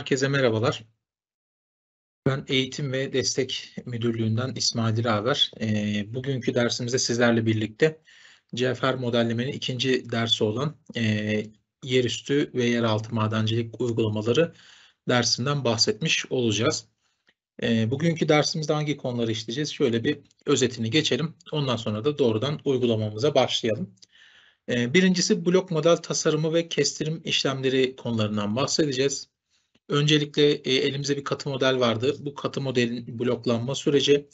herkese merhabalar. Ben Eğitim ve Destek Müdürlüğü'nden İsmail Dilaver. E, bugünkü dersimizde sizlerle birlikte CFR modellemenin ikinci dersi olan e, yerüstü ve yeraltı madencilik uygulamaları dersinden bahsetmiş olacağız. E, bugünkü dersimizde hangi konuları işleyeceğiz? Şöyle bir özetini geçelim. Ondan sonra da doğrudan uygulamamıza başlayalım. Ee, birincisi blok model tasarımı ve kestirim işlemleri konularından bahsedeceğiz. Öncelikle e, elimizde bir katı model vardı. Bu katı modelin bloklanma süreci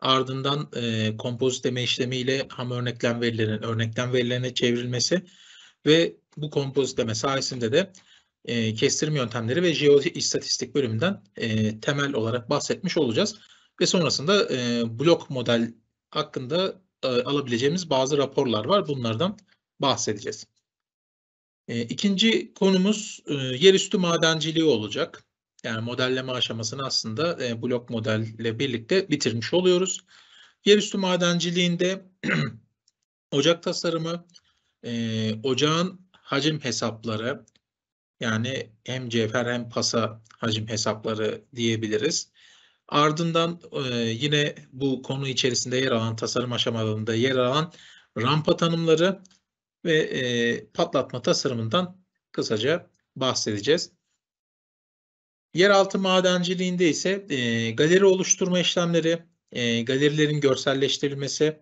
ardından e, kompozitleme işlemiyle ham örneklem verilerin örneklem verilerine çevrilmesi ve bu kompoziteme sayesinde de e, kestirim yöntemleri ve jeoistatistik bölümünden e, temel olarak bahsetmiş olacağız. Ve sonrasında e, blok model hakkında e, alabileceğimiz bazı raporlar var. Bunlardan bahsedeceğiz. E, ikinci konumuz e, yerüstü madenciliği olacak. Yani modelleme aşamasını aslında e, blok modelle birlikte bitirmiş oluyoruz. Yerüstü madenciliğinde ocak tasarımı, e, ocağın hacim hesapları yani hem cevher hem pasa hacim hesapları diyebiliriz. Ardından e, yine bu konu içerisinde yer alan tasarım aşamalarında yer alan rampa tanımları ve e, patlatma tasarımından kısaca bahsedeceğiz. Yeraltı madenciliğinde ise e, galeri oluşturma işlemleri, e, galerilerin görselleştirilmesi,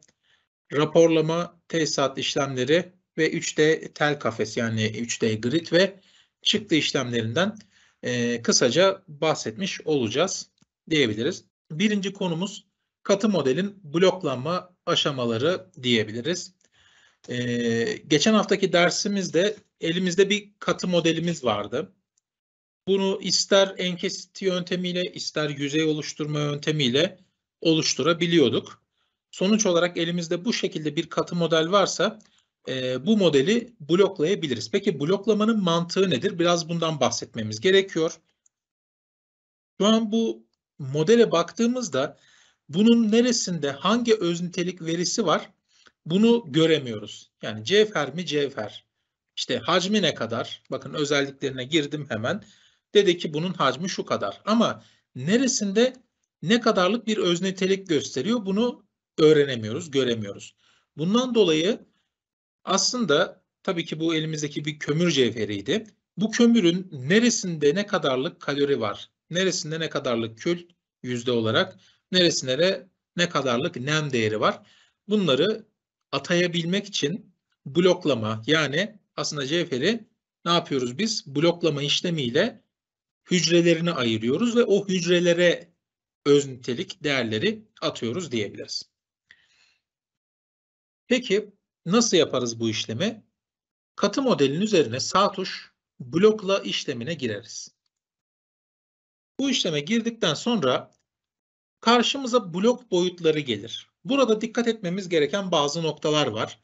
raporlama, tesisat işlemleri ve 3D tel kafes yani 3D grid ve çıktı işlemlerinden e, kısaca bahsetmiş olacağız diyebiliriz. Birinci konumuz katı modelin bloklanma aşamaları diyebiliriz. Ee, geçen haftaki dersimizde elimizde bir katı modelimiz vardı. Bunu ister enkesiti yöntemiyle ister yüzey oluşturma yöntemiyle oluşturabiliyorduk. Sonuç olarak elimizde bu şekilde bir katı model varsa e, bu modeli bloklayabiliriz. Peki bloklamanın mantığı nedir? Biraz bundan bahsetmemiz gerekiyor. Şu an bu modele baktığımızda bunun neresinde hangi öz verisi var bunu göremiyoruz. Yani cevher mi cevher? İşte hacmi ne kadar? Bakın özelliklerine girdim hemen. Dedi ki bunun hacmi şu kadar. Ama neresinde ne kadarlık bir öz gösteriyor bunu öğrenemiyoruz, göremiyoruz. Bundan dolayı aslında tabii ki bu elimizdeki bir kömür cevheriydi. Bu kömürün neresinde ne kadarlık kalori var? Neresinde ne kadarlık kül yüzde olarak? Neresinde ne kadarlık nem değeri var? Bunları atayabilmek için bloklama yani aslında CHP'li ne yapıyoruz biz? Bloklama işlemiyle hücrelerini ayırıyoruz ve o hücrelere öz nitelik değerleri atıyoruz diyebiliriz. Peki nasıl yaparız bu işlemi? Katı modelin üzerine sağ tuş blokla işlemine gireriz. Bu işleme girdikten sonra karşımıza blok boyutları gelir. Burada dikkat etmemiz gereken bazı noktalar var.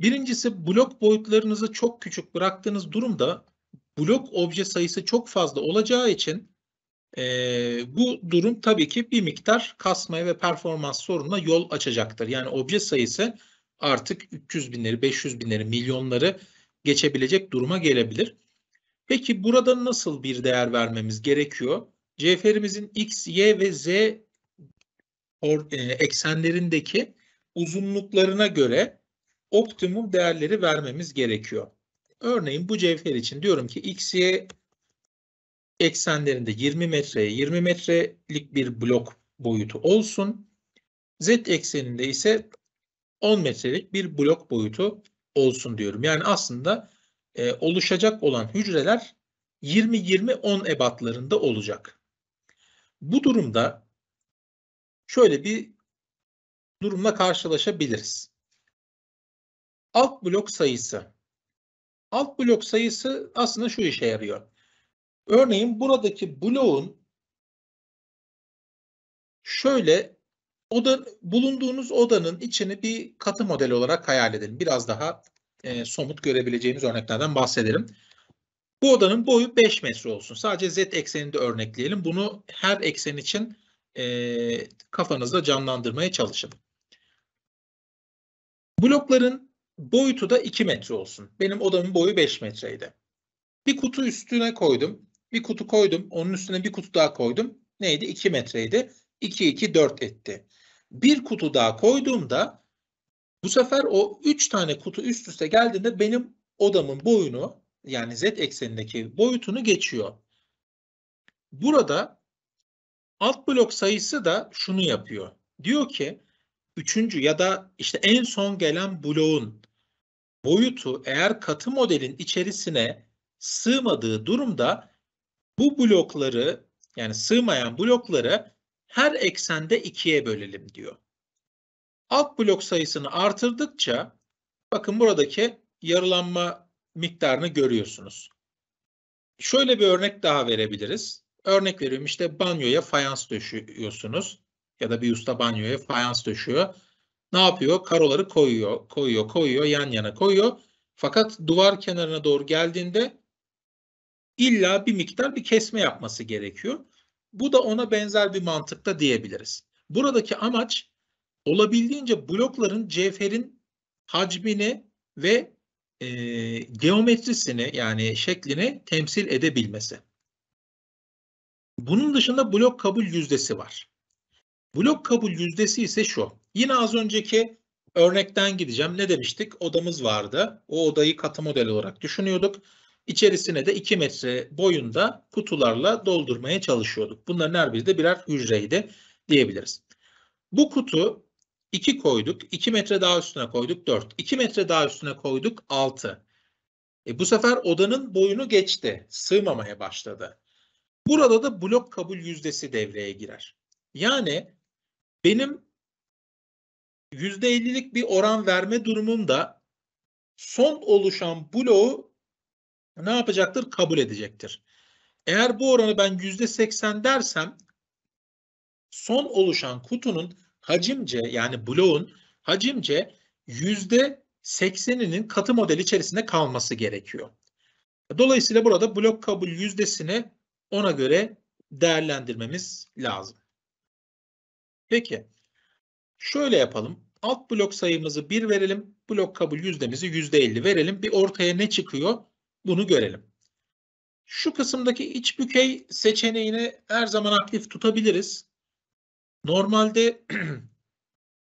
Birincisi blok boyutlarınızı çok küçük bıraktığınız durumda blok obje sayısı çok fazla olacağı için e, bu durum tabii ki bir miktar kasmaya ve performans sorununa yol açacaktır. Yani obje sayısı artık 300 binleri, 500 binleri, milyonları geçebilecek duruma gelebilir. Peki burada nasıl bir değer vermemiz gerekiyor? Cfr'imizin X, Y ve Z or, e, eksenlerindeki uzunluklarına göre optimum değerleri vermemiz gerekiyor. Örneğin bu cevher için diyorum ki x, eksenlerinde 20 metreye 20 metrelik bir blok boyutu olsun. Z ekseninde ise 10 metrelik bir blok boyutu olsun diyorum. Yani aslında e, oluşacak olan hücreler 20-20-10 ebatlarında olacak. Bu durumda şöyle bir durumla karşılaşabiliriz. Alt blok sayısı. Alt blok sayısı aslında şu işe yarıyor. Örneğin buradaki bloğun şöyle oda, bulunduğunuz odanın içini bir katı model olarak hayal edelim. Biraz daha e, somut görebileceğimiz örneklerden bahsedelim. Bu odanın boyu 5 metre olsun. Sadece z eksenini de örnekleyelim. Bunu her eksen için e, kafanızda canlandırmaya çalışın. Blokların boyutu da 2 metre olsun. Benim odamın boyu 5 metreydi. Bir kutu üstüne koydum. Bir kutu koydum. Onun üstüne bir kutu daha koydum. Neydi? 2 metreydi. 2, 2, 4 etti. Bir kutu daha koyduğumda bu sefer o 3 tane kutu üst üste geldiğinde benim odamın boyunu yani z eksenindeki boyutunu geçiyor. Burada Alt blok sayısı da şunu yapıyor. Diyor ki üçüncü ya da işte en son gelen bloğun boyutu eğer katı modelin içerisine sığmadığı durumda bu blokları yani sığmayan blokları her eksende ikiye bölelim diyor. Alt blok sayısını artırdıkça bakın buradaki yarılanma miktarını görüyorsunuz. Şöyle bir örnek daha verebiliriz. Örnek veriyorum işte banyoya fayans döşüyorsunuz ya da bir usta banyoya fayans döşüyor. Ne yapıyor? Karoları koyuyor, koyuyor, koyuyor, yan yana koyuyor. Fakat duvar kenarına doğru geldiğinde illa bir miktar bir kesme yapması gerekiyor. Bu da ona benzer bir mantıkta diyebiliriz. Buradaki amaç olabildiğince blokların cevherin hacmini ve e, geometrisini yani şeklini temsil edebilmesi. Bunun dışında blok kabul yüzdesi var. Blok kabul yüzdesi ise şu. Yine az önceki örnekten gideceğim. Ne demiştik? Odamız vardı. O odayı katı model olarak düşünüyorduk. İçerisine de 2 metre boyunda kutularla doldurmaya çalışıyorduk. Bunların her biri de birer hücreydi diyebiliriz. Bu kutu 2 koyduk, 2 metre daha üstüne koyduk 4, 2 metre daha üstüne koyduk 6. E bu sefer odanın boyunu geçti, sığmamaya başladı. Burada da blok kabul yüzdesi devreye girer. Yani benim %50'lik bir oran verme durumumda son oluşan bloğu ne yapacaktır? Kabul edecektir. Eğer bu oranı ben %80 dersem son oluşan kutunun hacimce yani bloğun hacimce %80'inin katı model içerisinde kalması gerekiyor. Dolayısıyla burada blok kabul yüzdesini ona göre değerlendirmemiz lazım. Peki şöyle yapalım. Alt blok sayımızı 1 verelim. Blok kabul yüzdemizi %50 verelim. Bir ortaya ne çıkıyor bunu görelim. Şu kısımdaki iç bükey seçeneğini her zaman aktif tutabiliriz. Normalde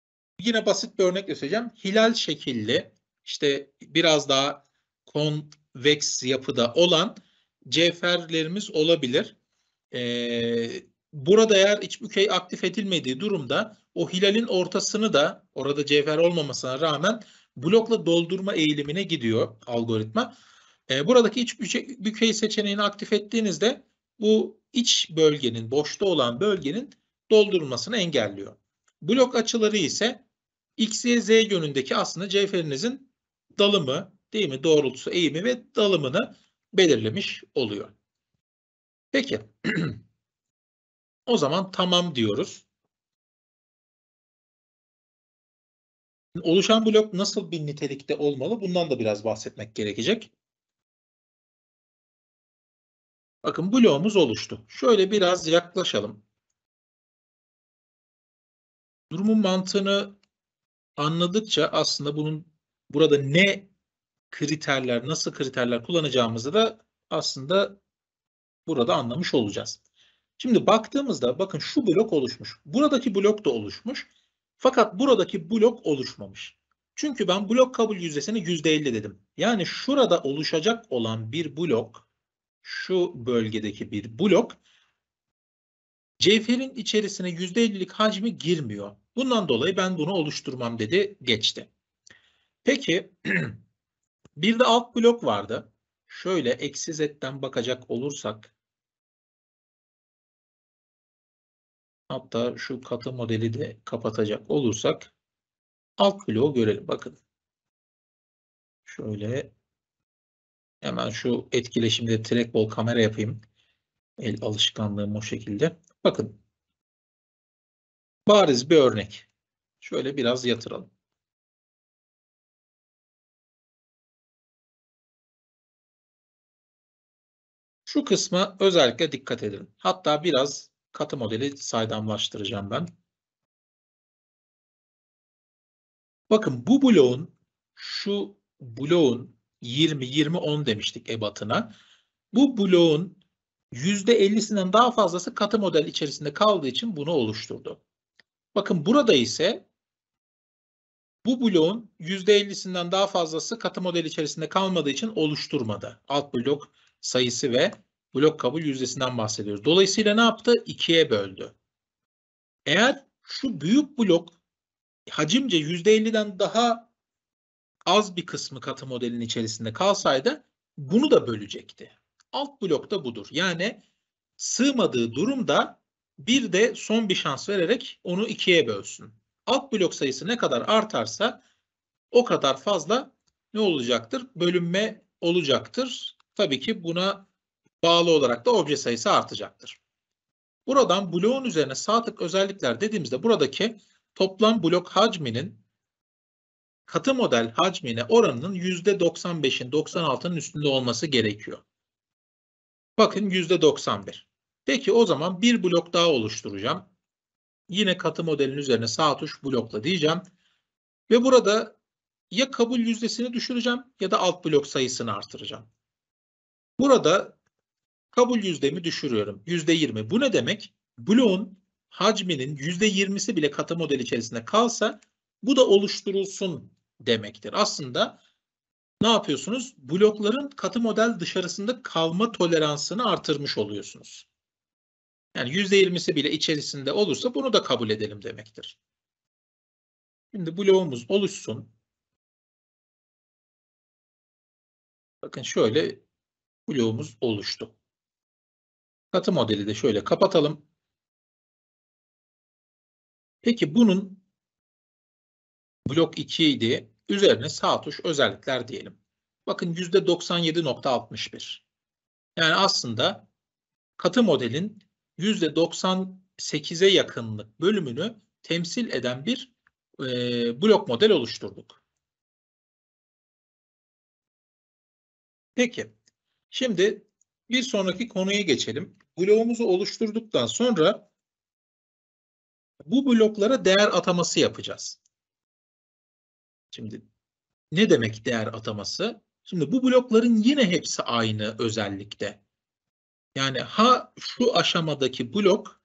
yine basit bir örnek göstereceğim. Hilal şekilli işte biraz daha konveks yapıda olan cevherlerimiz olabilir. Ee, burada eğer iç bükey aktif edilmediği durumda o hilalin ortasını da orada cevher olmamasına rağmen blokla doldurma eğilimine gidiyor algoritma. Ee, buradaki iç bükey şey seçeneğini aktif ettiğinizde bu iç bölgenin, boşta olan bölgenin doldurulmasını engelliyor. Blok açıları ise X, Y, Z yönündeki aslında cevherinizin dalımı değil mi? Doğrultusu, eğimi ve dalımını belirlemiş oluyor. Peki. o zaman tamam diyoruz. Oluşan blok nasıl bir nitelikte olmalı? Bundan da biraz bahsetmek gerekecek. Bakın bloğumuz oluştu. Şöyle biraz yaklaşalım. Durumun mantığını anladıkça aslında bunun burada ne kriterler, nasıl kriterler kullanacağımızı da aslında burada anlamış olacağız. Şimdi baktığımızda bakın şu blok oluşmuş. Buradaki blok da oluşmuş. Fakat buradaki blok oluşmamış. Çünkü ben blok kabul yüzdesini %50 dedim. Yani şurada oluşacak olan bir blok, şu bölgedeki bir blok, cevherin içerisine %50'lik hacmi girmiyor. Bundan dolayı ben bunu oluşturmam dedi, geçti. Peki Bir de alt blok vardı. Şöyle eksi z'den bakacak olursak hatta şu katı modeli de kapatacak olursak alt bloğu görelim. Bakın. Şöyle hemen şu etkileşimde trackball kamera yapayım. El alışkanlığım o şekilde. Bakın. Bariz bir örnek. Şöyle biraz yatıralım. Şu kısmı özellikle dikkat edin. Hatta biraz katı modeli saydamlaştıracağım ben. Bakın bu bloğun şu bloğun 20-20-10 demiştik ebatına. Bu bloğun %50'sinden daha fazlası katı model içerisinde kaldığı için bunu oluşturdu. Bakın burada ise bu bloğun %50'sinden daha fazlası katı model içerisinde kalmadığı için oluşturmadı. Alt blok sayısı ve blok kabul yüzdesinden bahsediyoruz. Dolayısıyla ne yaptı? İkiye böldü. Eğer şu büyük blok hacimce %50'den daha az bir kısmı katı modelin içerisinde kalsaydı bunu da bölecekti. Alt blok da budur. Yani sığmadığı durumda bir de son bir şans vererek onu ikiye bölsün. Alt blok sayısı ne kadar artarsa o kadar fazla ne olacaktır? Bölünme olacaktır. Tabii ki buna bağlı olarak da obje sayısı artacaktır. Buradan bloğun üzerine sağ tık özellikler dediğimizde buradaki toplam blok hacminin katı model hacmine oranının %95'in 96'nın üstünde olması gerekiyor. Bakın %91. Peki o zaman bir blok daha oluşturacağım. Yine katı modelin üzerine sağ tuş blokla diyeceğim. Ve burada ya kabul yüzdesini düşüreceğim ya da alt blok sayısını artıracağım. Burada kabul yüzdemi düşürüyorum. Yüzde yirmi. Bu ne demek? Bloğun hacminin yüzde yirmisi bile katı model içerisinde kalsa bu da oluşturulsun demektir. Aslında ne yapıyorsunuz? Blokların katı model dışarısında kalma toleransını artırmış oluyorsunuz. Yani yüzde yirmisi bile içerisinde olursa bunu da kabul edelim demektir. Şimdi bloğumuz oluşsun. Bakın şöyle bloğumuz oluştu. Katı modeli de şöyle kapatalım. Peki bunun blok 2 idi. Üzerine sağ tuş özellikler diyelim. Bakın %97.61. Yani aslında katı modelin %98'e yakınlık bölümünü temsil eden bir e, blok model oluşturduk. Peki, şimdi bir sonraki konuya geçelim. Bloğumuzu oluşturduktan sonra bu bloklara değer ataması yapacağız. Şimdi ne demek değer ataması? Şimdi bu blokların yine hepsi aynı özellikte. Yani ha şu aşamadaki blok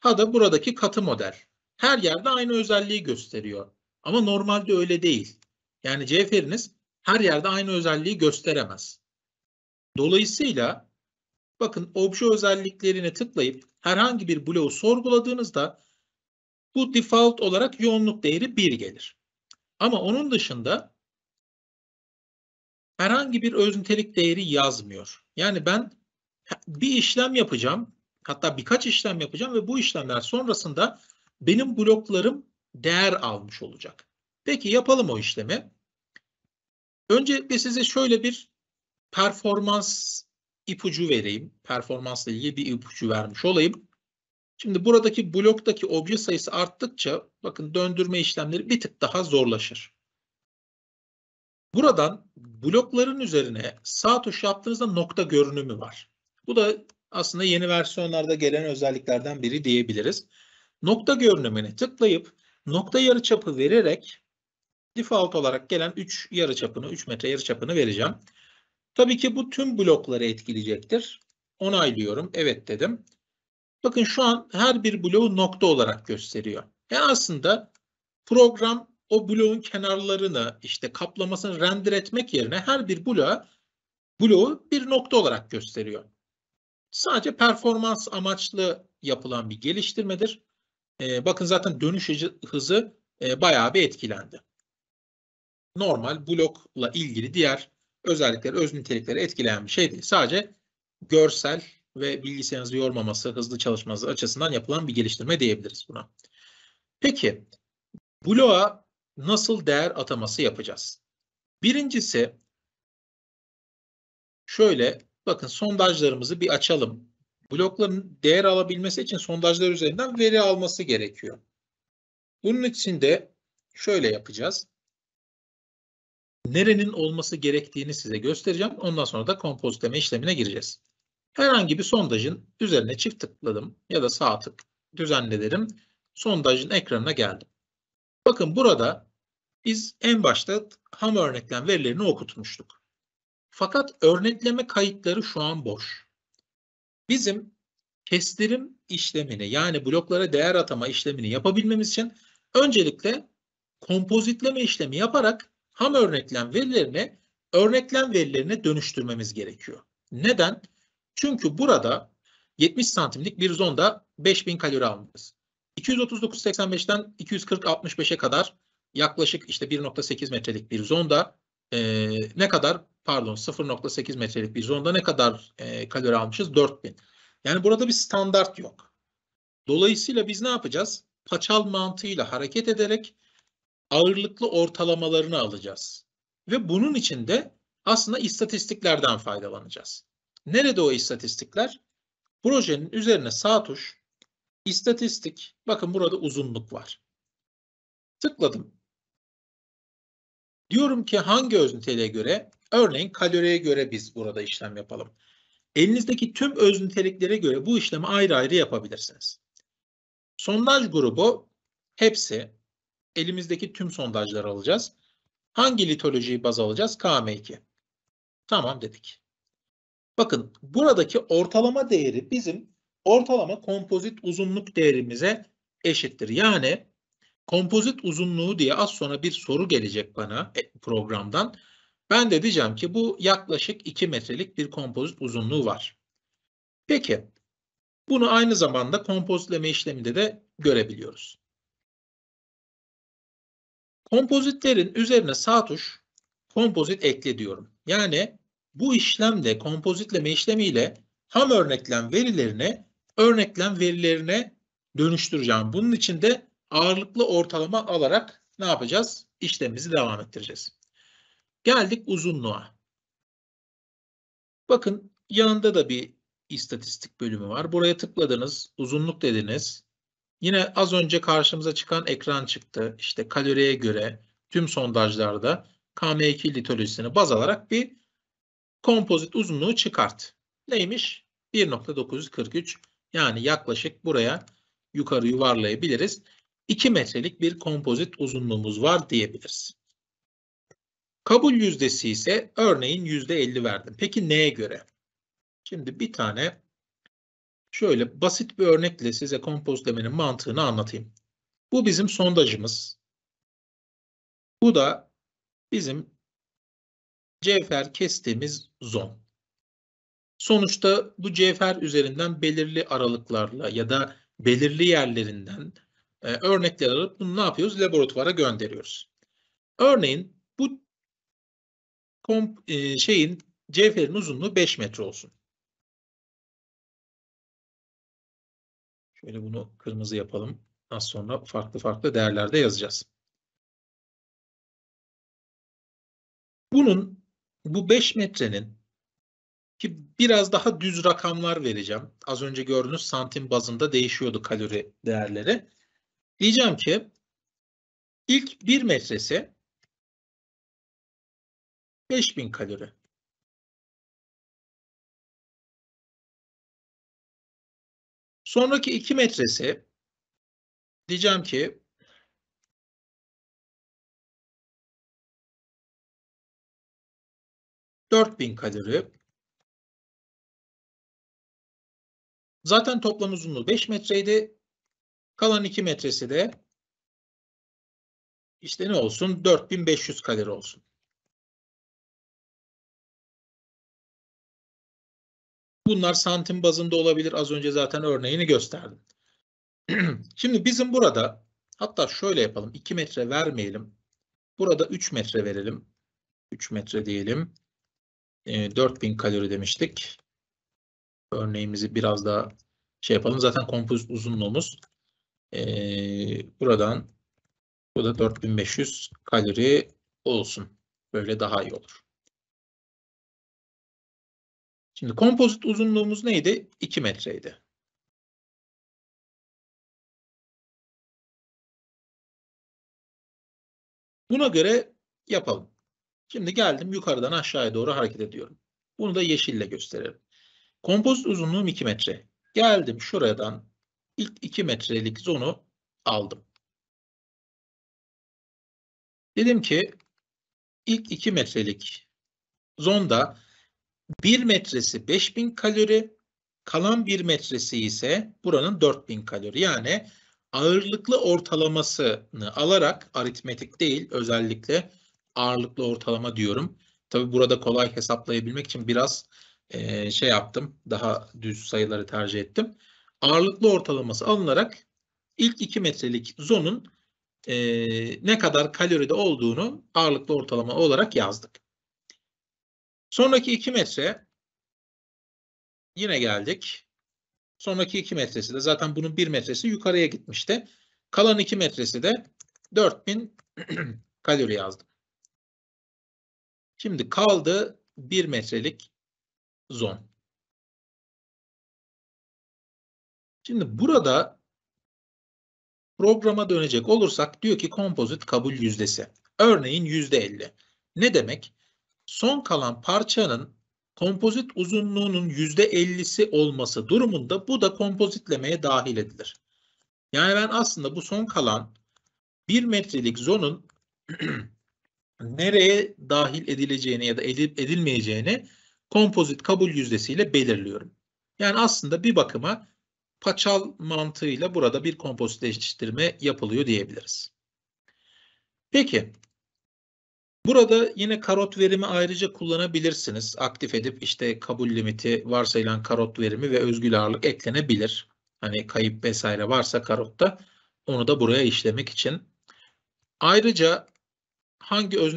ha da buradaki katı model. Her yerde aynı özelliği gösteriyor. Ama normalde öyle değil. Yani cevheriniz her yerde aynı özelliği gösteremez. Dolayısıyla bakın obje özelliklerine tıklayıp herhangi bir bloğu sorguladığınızda bu default olarak yoğunluk değeri 1 gelir. Ama onun dışında herhangi bir öz değeri yazmıyor. Yani ben bir işlem yapacağım, hatta birkaç işlem yapacağım ve bu işlemler sonrasında benim bloklarım değer almış olacak. Peki yapalım o işlemi. Öncelikle size şöyle bir performans ipucu vereyim. Performansla ilgili bir ipucu vermiş olayım. Şimdi buradaki bloktaki obje sayısı arttıkça bakın döndürme işlemleri bir tık daha zorlaşır. Buradan blokların üzerine sağ tuş yaptığınızda nokta görünümü var. Bu da aslında yeni versiyonlarda gelen özelliklerden biri diyebiliriz. Nokta görünümüne tıklayıp nokta yarıçapı vererek default olarak gelen 3 yarıçapını, 3 metre yarıçapını vereceğim. Tabii ki bu tüm blokları etkileyecektir. Onaylıyorum. Evet dedim. Bakın şu an her bir bloğu nokta olarak gösteriyor. Yani e, aslında program o bloğun kenarlarını işte kaplamasını render etmek yerine her bir bloğa bloğu bir nokta olarak gösteriyor. Sadece performans amaçlı yapılan bir geliştirmedir. Ee, bakın zaten dönüş hızı e, bayağı bir etkilendi. Normal blokla ilgili diğer özellikleri, öz nitelikleri etkileyen bir şey değil. Sadece görsel ve bilgisayarınızı yormaması, hızlı çalışması açısından yapılan bir geliştirme diyebiliriz buna. Peki, bloğa nasıl değer ataması yapacağız? Birincisi, şöyle bakın sondajlarımızı bir açalım. Blokların değer alabilmesi için sondajlar üzerinden veri alması gerekiyor. Bunun için de şöyle yapacağız nerenin olması gerektiğini size göstereceğim. Ondan sonra da kompozitleme işlemine gireceğiz. Herhangi bir sondajın üzerine çift tıkladım ya da sağ tık düzenle Sondajın ekranına geldim. Bakın burada biz en başta ham örneklem verilerini okutmuştuk. Fakat örnekleme kayıtları şu an boş. Bizim kestirim işlemini yani bloklara değer atama işlemini yapabilmemiz için öncelikle kompozitleme işlemi yaparak ham örneklem verilerini örneklem verilerine dönüştürmemiz gerekiyor. Neden? Çünkü burada 70 santimlik bir zonda 5000 kalori almalıyız. 239.85'ten 240.65'e kadar yaklaşık işte 1.8 metrelik bir zonda e, ne kadar pardon 0.8 metrelik bir zonda ne kadar e, kalori almışız? 4000. Yani burada bir standart yok. Dolayısıyla biz ne yapacağız? Paçal mantığıyla hareket ederek ağırlıklı ortalamalarını alacağız. Ve bunun için de aslında istatistiklerden faydalanacağız. Nerede o istatistikler? Projenin üzerine sağ tuş, istatistik, bakın burada uzunluk var. Tıkladım. Diyorum ki hangi özniteliğe göre? Örneğin kaloriye göre biz burada işlem yapalım. Elinizdeki tüm özniteliklere göre bu işlemi ayrı ayrı yapabilirsiniz. Sondaj grubu hepsi elimizdeki tüm sondajları alacağız. Hangi litolojiyi baz alacağız? KM2. Tamam dedik. Bakın buradaki ortalama değeri bizim ortalama kompozit uzunluk değerimize eşittir. Yani kompozit uzunluğu diye az sonra bir soru gelecek bana e, programdan. Ben de diyeceğim ki bu yaklaşık 2 metrelik bir kompozit uzunluğu var. Peki bunu aynı zamanda kompozitleme işleminde de görebiliyoruz. Kompozitlerin üzerine sağ tuş kompozit ekle diyorum. Yani bu işlemle kompozitleme işlemiyle ham örneklem verilerine örneklem verilerine dönüştüreceğim. Bunun için de ağırlıklı ortalama alarak ne yapacağız? İşlemimizi devam ettireceğiz. Geldik uzunluğa. Bakın yanında da bir istatistik bölümü var. Buraya tıkladınız, uzunluk dediniz. Yine az önce karşımıza çıkan ekran çıktı. İşte kaloriye göre tüm sondajlarda KM2 litolojisini baz alarak bir kompozit uzunluğu çıkart. Neymiş? 1.943 yani yaklaşık buraya yukarı yuvarlayabiliriz. 2 metrelik bir kompozit uzunluğumuz var diyebiliriz. Kabul yüzdesi ise örneğin %50 verdim. Peki neye göre? Şimdi bir tane Şöyle basit bir örnekle size kompozlemenin mantığını anlatayım. Bu bizim sondajımız. Bu da bizim cevher kestiğimiz zon. Sonuçta bu cevher üzerinden belirli aralıklarla ya da belirli yerlerinden e, örnekler alıp bunu ne yapıyoruz? Laboratuvara gönderiyoruz. Örneğin bu komp, e, şeyin cevherin uzunluğu 5 metre olsun. Şöyle bunu kırmızı yapalım. Az sonra farklı farklı değerlerde yazacağız. Bunun bu 5 metrenin ki biraz daha düz rakamlar vereceğim. Az önce gördüğünüz santim bazında değişiyordu kalori değerleri. Diyeceğim ki ilk 1 metresi 5000 kalori. Sonraki iki metresi diyeceğim ki dört bin kalori. Zaten toplam uzunluğu 5 metreydi. Kalan 2 metresi de işte ne olsun 4500 kalori olsun. Bunlar santim bazında olabilir. Az önce zaten örneğini gösterdim. Şimdi bizim burada hatta şöyle yapalım. 2 metre vermeyelim. Burada 3 metre verelim. 3 metre diyelim. E, ee, 4000 kalori demiştik. Örneğimizi biraz daha şey yapalım. Zaten kompozit uzunluğumuz. E, buradan bu da 4500 kalori olsun. Böyle daha iyi olur. Şimdi kompozit uzunluğumuz neydi? 2 metreydi. Buna göre yapalım. Şimdi geldim yukarıdan aşağıya doğru hareket ediyorum. Bunu da yeşille gösterelim. Kompozit uzunluğum 2 metre. Geldim şuradan ilk 2 metrelik zonu aldım. Dedim ki ilk 2 metrelik zonda 1 metresi 5000 kalori, kalan 1 metresi ise buranın 4000 kalori. Yani ağırlıklı ortalamasını alarak aritmetik değil özellikle ağırlıklı ortalama diyorum. Tabi burada kolay hesaplayabilmek için biraz e, şey yaptım. Daha düz sayıları tercih ettim. Ağırlıklı ortalaması alınarak ilk 2 metrelik zonun e, ne kadar kaloride olduğunu ağırlıklı ortalama olarak yazdık. Sonraki iki metre yine geldik. Sonraki iki metresi de zaten bunun bir metresi yukarıya gitmişti. Kalan iki metresi de 4000 kalori yazdım. Şimdi kaldı bir metrelik zon. Şimdi burada programa dönecek olursak diyor ki kompozit kabul yüzdesi. Örneğin yüzde %50. Ne demek? son kalan parçanın kompozit uzunluğunun %50'si olması durumunda bu da kompozitlemeye dahil edilir. Yani ben aslında bu son kalan 1 metrelik zonun nereye dahil edileceğini ya da edip edilmeyeceğini kompozit kabul yüzdesiyle belirliyorum. Yani aslında bir bakıma paçal mantığıyla burada bir kompozitleştirme yapılıyor diyebiliriz. Peki Burada yine karot verimi ayrıca kullanabilirsiniz. Aktif edip işte kabul limiti varsayılan karot verimi ve özgül ağırlık eklenebilir. Hani kayıp vesaire varsa karotta onu da buraya işlemek için. Ayrıca hangi öz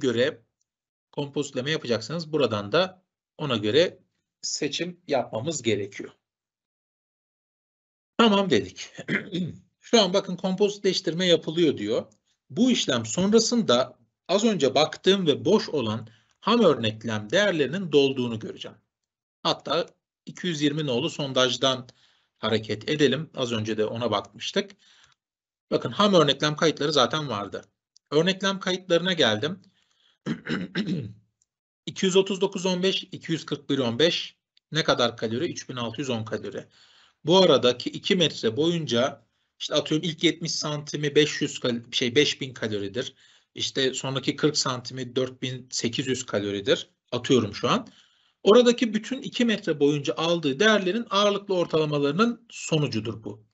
göre kompozitleme yapacaksanız buradan da ona göre seçim yapmamız gerekiyor. Tamam dedik. Şu an bakın kompozitleştirme yapılıyor diyor. Bu işlem sonrasında az önce baktığım ve boş olan ham örneklem değerlerinin dolduğunu göreceğim. Hatta 220 nolu sondajdan hareket edelim. Az önce de ona bakmıştık. Bakın ham örneklem kayıtları zaten vardı. Örneklem kayıtlarına geldim. 239.15, 241.15 ne kadar kalori? 3610 kalori. Bu aradaki 2 metre boyunca işte atıyorum ilk 70 santimi 500 şey 5000 kaloridir. İşte sonraki 40 santimi 4800 kaloridir. Atıyorum şu an. Oradaki bütün 2 metre boyunca aldığı değerlerin ağırlıklı ortalamalarının sonucudur bu.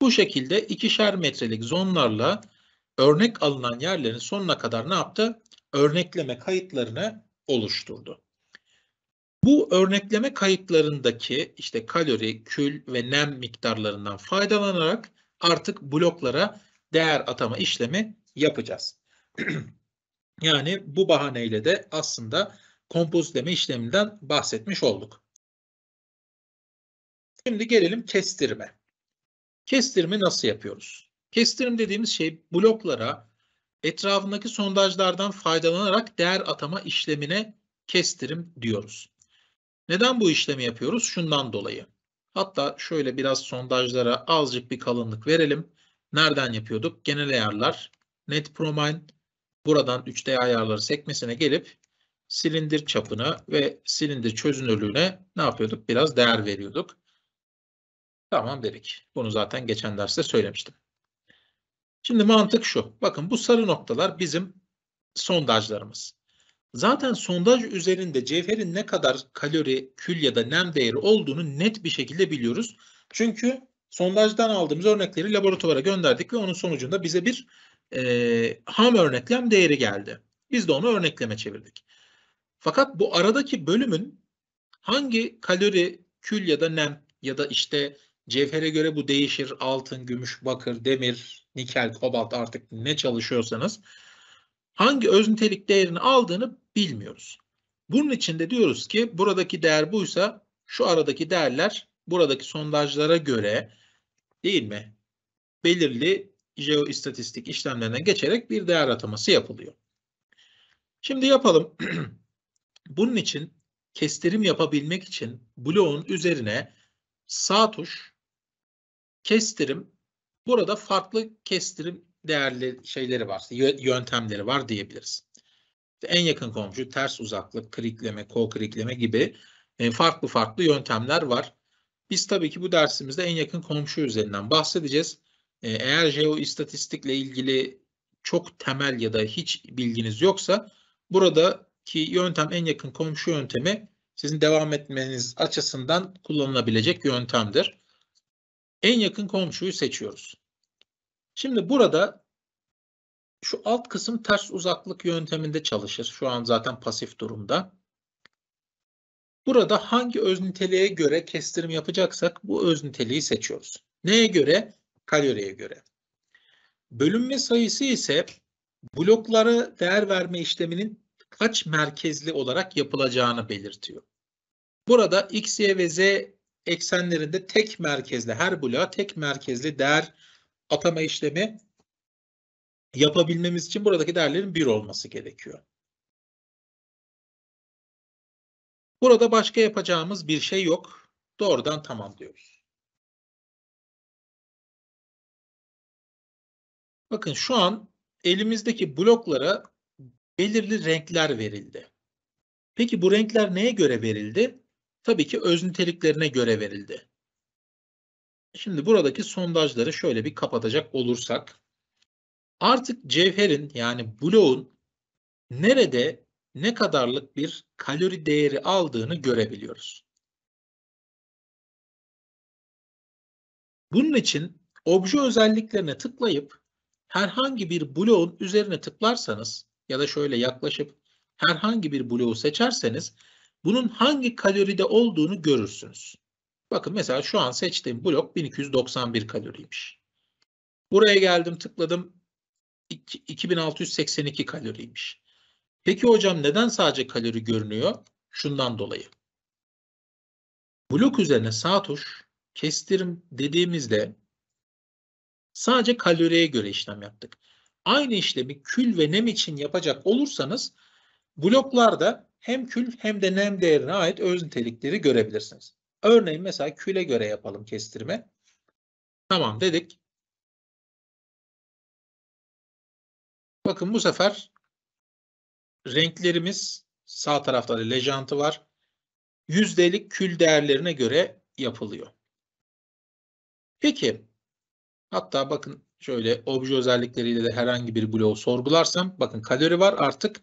Bu şekilde ikişer metrelik zonlarla örnek alınan yerlerin sonuna kadar ne yaptı? Örnekleme kayıtlarını oluşturdu. Bu örnekleme kayıtlarındaki işte kalori, kül ve nem miktarlarından faydalanarak artık bloklara değer atama işlemi yapacağız. yani bu bahaneyle de aslında kompozitleme işleminden bahsetmiş olduk. Şimdi gelelim kestirme. Kestirme nasıl yapıyoruz? Kestirim dediğimiz şey bloklara etrafındaki sondajlardan faydalanarak değer atama işlemine kestirim diyoruz. Neden bu işlemi yapıyoruz? Şundan dolayı. Hatta şöyle biraz sondajlara azıcık bir kalınlık verelim. Nereden yapıyorduk? Genel ayarlar, net promine, buradan 3D ayarları sekmesine gelip silindir çapını ve silindir çözünürlüğüne ne yapıyorduk? Biraz değer veriyorduk. Tamam dedik. Bunu zaten geçen derste söylemiştim. Şimdi mantık şu. Bakın bu sarı noktalar bizim sondajlarımız. Zaten sondaj üzerinde cevherin ne kadar kalori, kül ya da nem değeri olduğunu net bir şekilde biliyoruz. Çünkü sondajdan aldığımız örnekleri laboratuvara gönderdik ve onun sonucunda bize bir e, ham örneklem değeri geldi. Biz de onu örnekleme çevirdik. Fakat bu aradaki bölümün hangi kalori, kül ya da nem ya da işte cevhere göre bu değişir. Altın, gümüş, bakır, demir, nikel, kobalt artık ne çalışıyorsanız hangi öz nitelik değerini aldığını bilmiyoruz. Bunun için de diyoruz ki buradaki değer buysa şu aradaki değerler buradaki sondajlara göre değil mi? Belirli jeoistatistik işlemlerine geçerek bir değer ataması yapılıyor. Şimdi yapalım. Bunun için kestirim yapabilmek için bloğun üzerine sağ tuş kestirim burada farklı kestirim değerli şeyleri var, yöntemleri var diyebiliriz. En yakın komşu, ters uzaklık, krikleme, kol krikleme gibi e, farklı farklı yöntemler var. Biz tabii ki bu dersimizde en yakın komşu üzerinden bahsedeceğiz. E, eğer jeoistatistikle ilgili çok temel ya da hiç bilginiz yoksa buradaki yöntem en yakın komşu yöntemi sizin devam etmeniz açısından kullanılabilecek yöntemdir. En yakın komşuyu seçiyoruz. Şimdi burada şu alt kısım ters uzaklık yönteminde çalışır. Şu an zaten pasif durumda. Burada hangi öz niteliğe göre kestirim yapacaksak bu öz niteliği seçiyoruz. Neye göre? kaloriye göre. Bölünme sayısı ise blokları değer verme işleminin kaç merkezli olarak yapılacağını belirtiyor. Burada x, y ve z eksenlerinde tek merkezli her bloğa tek merkezli değer atama işlemi yapabilmemiz için buradaki değerlerin 1 olması gerekiyor. Burada başka yapacağımız bir şey yok. Doğrudan tamam diyoruz. Bakın şu an elimizdeki bloklara belirli renkler verildi. Peki bu renkler neye göre verildi? Tabii ki öz niteliklerine göre verildi. Şimdi buradaki sondajları şöyle bir kapatacak olursak. Artık cevherin yani bloğun nerede ne kadarlık bir kalori değeri aldığını görebiliyoruz. Bunun için obje özelliklerine tıklayıp herhangi bir bloğun üzerine tıklarsanız ya da şöyle yaklaşıp herhangi bir bloğu seçerseniz bunun hangi kaloride olduğunu görürsünüz. Bakın mesela şu an seçtiğim blok 1291 kaloriymiş. Buraya geldim tıkladım 2682 kaloriymiş. Peki hocam neden sadece kalori görünüyor? Şundan dolayı. Blok üzerine sağ tuş kestirim dediğimizde Sadece kaloriye göre işlem yaptık. Aynı işlemi kül ve nem için yapacak olursanız bloklarda hem kül hem de nem değerine ait öz nitelikleri görebilirsiniz. Örneğin mesela küle göre yapalım kestirme. Tamam dedik. Bakın bu sefer renklerimiz sağ tarafta da lejantı var. Yüzdelik kül değerlerine göre yapılıyor. Peki Hatta bakın şöyle obje özellikleriyle de herhangi bir bloğu sorgularsam bakın kalori var artık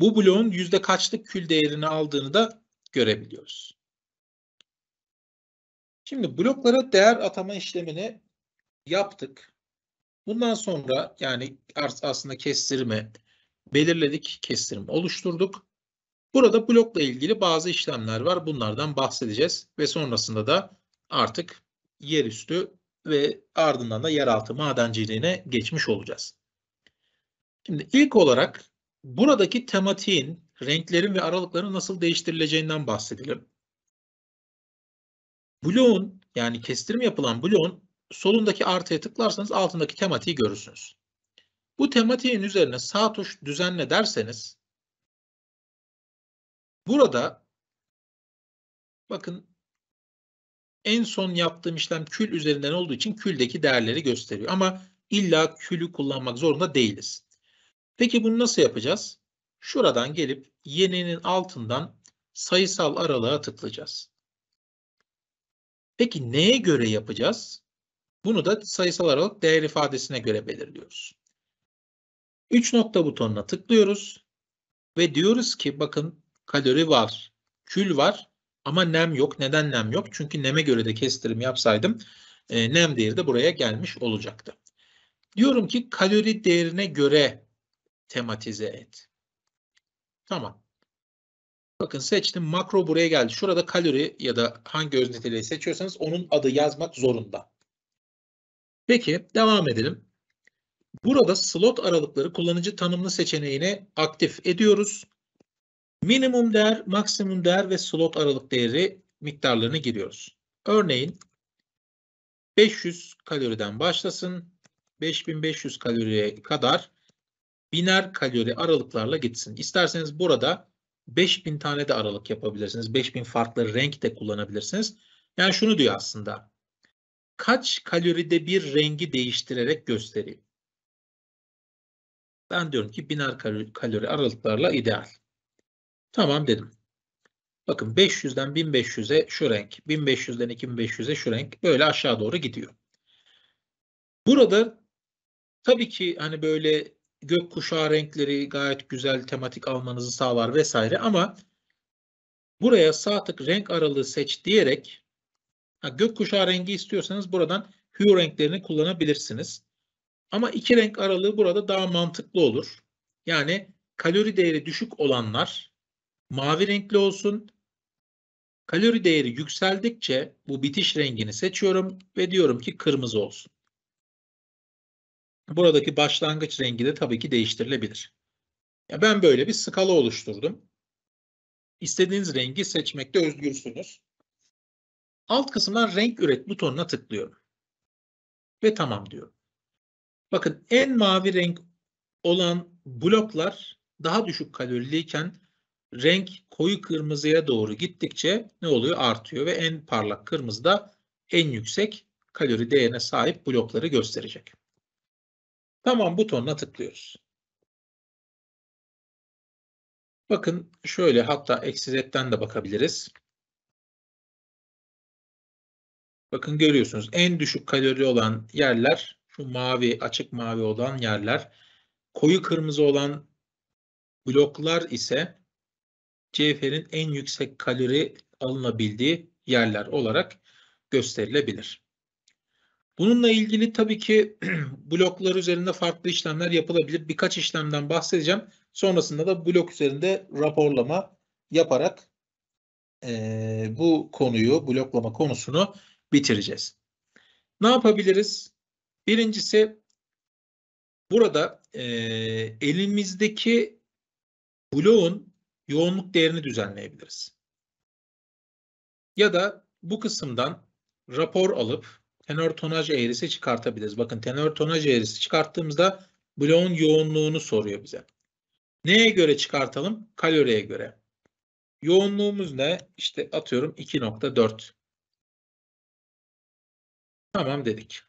bu bloğun yüzde kaçlık kül değerini aldığını da görebiliyoruz. Şimdi bloklara değer atama işlemini yaptık. Bundan sonra yani aslında kestirme belirledik, kestirme oluşturduk. Burada blokla ilgili bazı işlemler var. Bunlardan bahsedeceğiz ve sonrasında da artık yerüstü ve ardından da yeraltı madenciliğine geçmiş olacağız. Şimdi ilk olarak buradaki tematiğin, renklerin ve aralıkların nasıl değiştirileceğinden bahsedelim. Bloğun yani kestirim yapılan bloğun solundaki artıya tıklarsanız altındaki tematiği görürsünüz. Bu tematiğin üzerine sağ tuş düzenle derseniz burada bakın en son yaptığım işlem kül üzerinden olduğu için küldeki değerleri gösteriyor. Ama illa külü kullanmak zorunda değiliz. Peki bunu nasıl yapacağız? Şuradan gelip yeninin altından sayısal aralığa tıklayacağız. Peki neye göre yapacağız? Bunu da sayısal aralık değer ifadesine göre belirliyoruz. 3 nokta butonuna tıklıyoruz ve diyoruz ki bakın kalori var, kül var ama nem yok. Neden nem yok? Çünkü neme göre de kestirim yapsaydım e, nem değeri de buraya gelmiş olacaktı. Diyorum ki kalori değerine göre tematize et. Tamam. Bakın seçtim. Makro buraya geldi. Şurada kalori ya da hangi öz niteliği seçiyorsanız onun adı yazmak zorunda. Peki devam edelim. Burada slot aralıkları kullanıcı tanımlı seçeneğini aktif ediyoruz. Minimum değer, maksimum değer ve slot aralık değeri miktarlarını giriyoruz. Örneğin 500 kaloriden başlasın, 5500 kaloriye kadar biner kalori aralıklarla gitsin. İsterseniz burada 5000 tane de aralık yapabilirsiniz. 5000 farklı renk de kullanabilirsiniz. Yani şunu diyor aslında. Kaç kaloride bir rengi değiştirerek göstereyim. Ben diyorum ki biner kalori, kalori aralıklarla ideal. Tamam dedim. Bakın 500'den 1500'e şu renk, 1500'den 2500'e şu renk böyle aşağı doğru gidiyor. Burada tabii ki hani böyle gökkuşağı renkleri gayet güzel tematik almanızı sağlar vesaire ama buraya sağ tık renk aralığı seç diyerek ha, gökkuşağı rengi istiyorsanız buradan hue renklerini kullanabilirsiniz. Ama iki renk aralığı burada daha mantıklı olur. Yani kalori değeri düşük olanlar mavi renkli olsun. Kalori değeri yükseldikçe bu bitiş rengini seçiyorum ve diyorum ki kırmızı olsun. Buradaki başlangıç rengi de tabii ki değiştirilebilir. Ya ben böyle bir skala oluşturdum. İstediğiniz rengi seçmekte özgürsünüz. Alt kısımdan renk üret butonuna tıklıyorum. Ve tamam diyorum. Bakın en mavi renk olan bloklar daha düşük kaloriliyken iken renk koyu kırmızıya doğru gittikçe ne oluyor? Artıyor ve en parlak kırmızı da en yüksek kalori değerine sahip blokları gösterecek. Tamam butonuna tıklıyoruz. Bakın şöyle hatta eksizetten de bakabiliriz. Bakın görüyorsunuz en düşük kalori olan yerler şu mavi açık mavi olan yerler koyu kırmızı olan bloklar ise cevherin en yüksek kalori alınabildiği yerler olarak gösterilebilir. Bununla ilgili tabii ki bloklar üzerinde farklı işlemler yapılabilir. Birkaç işlemden bahsedeceğim. Sonrasında da blok üzerinde raporlama yaparak e, bu konuyu, bloklama konusunu bitireceğiz. Ne yapabiliriz? Birincisi burada e, elimizdeki bloğun yoğunluk değerini düzenleyebiliriz. Ya da bu kısımdan rapor alıp tenör tonaj eğrisi çıkartabiliriz. Bakın tenör tonaj eğrisi çıkarttığımızda bloğun yoğunluğunu soruyor bize. Neye göre çıkartalım? Kaloriye göre. Yoğunluğumuz ne? İşte atıyorum 2.4. Tamam dedik.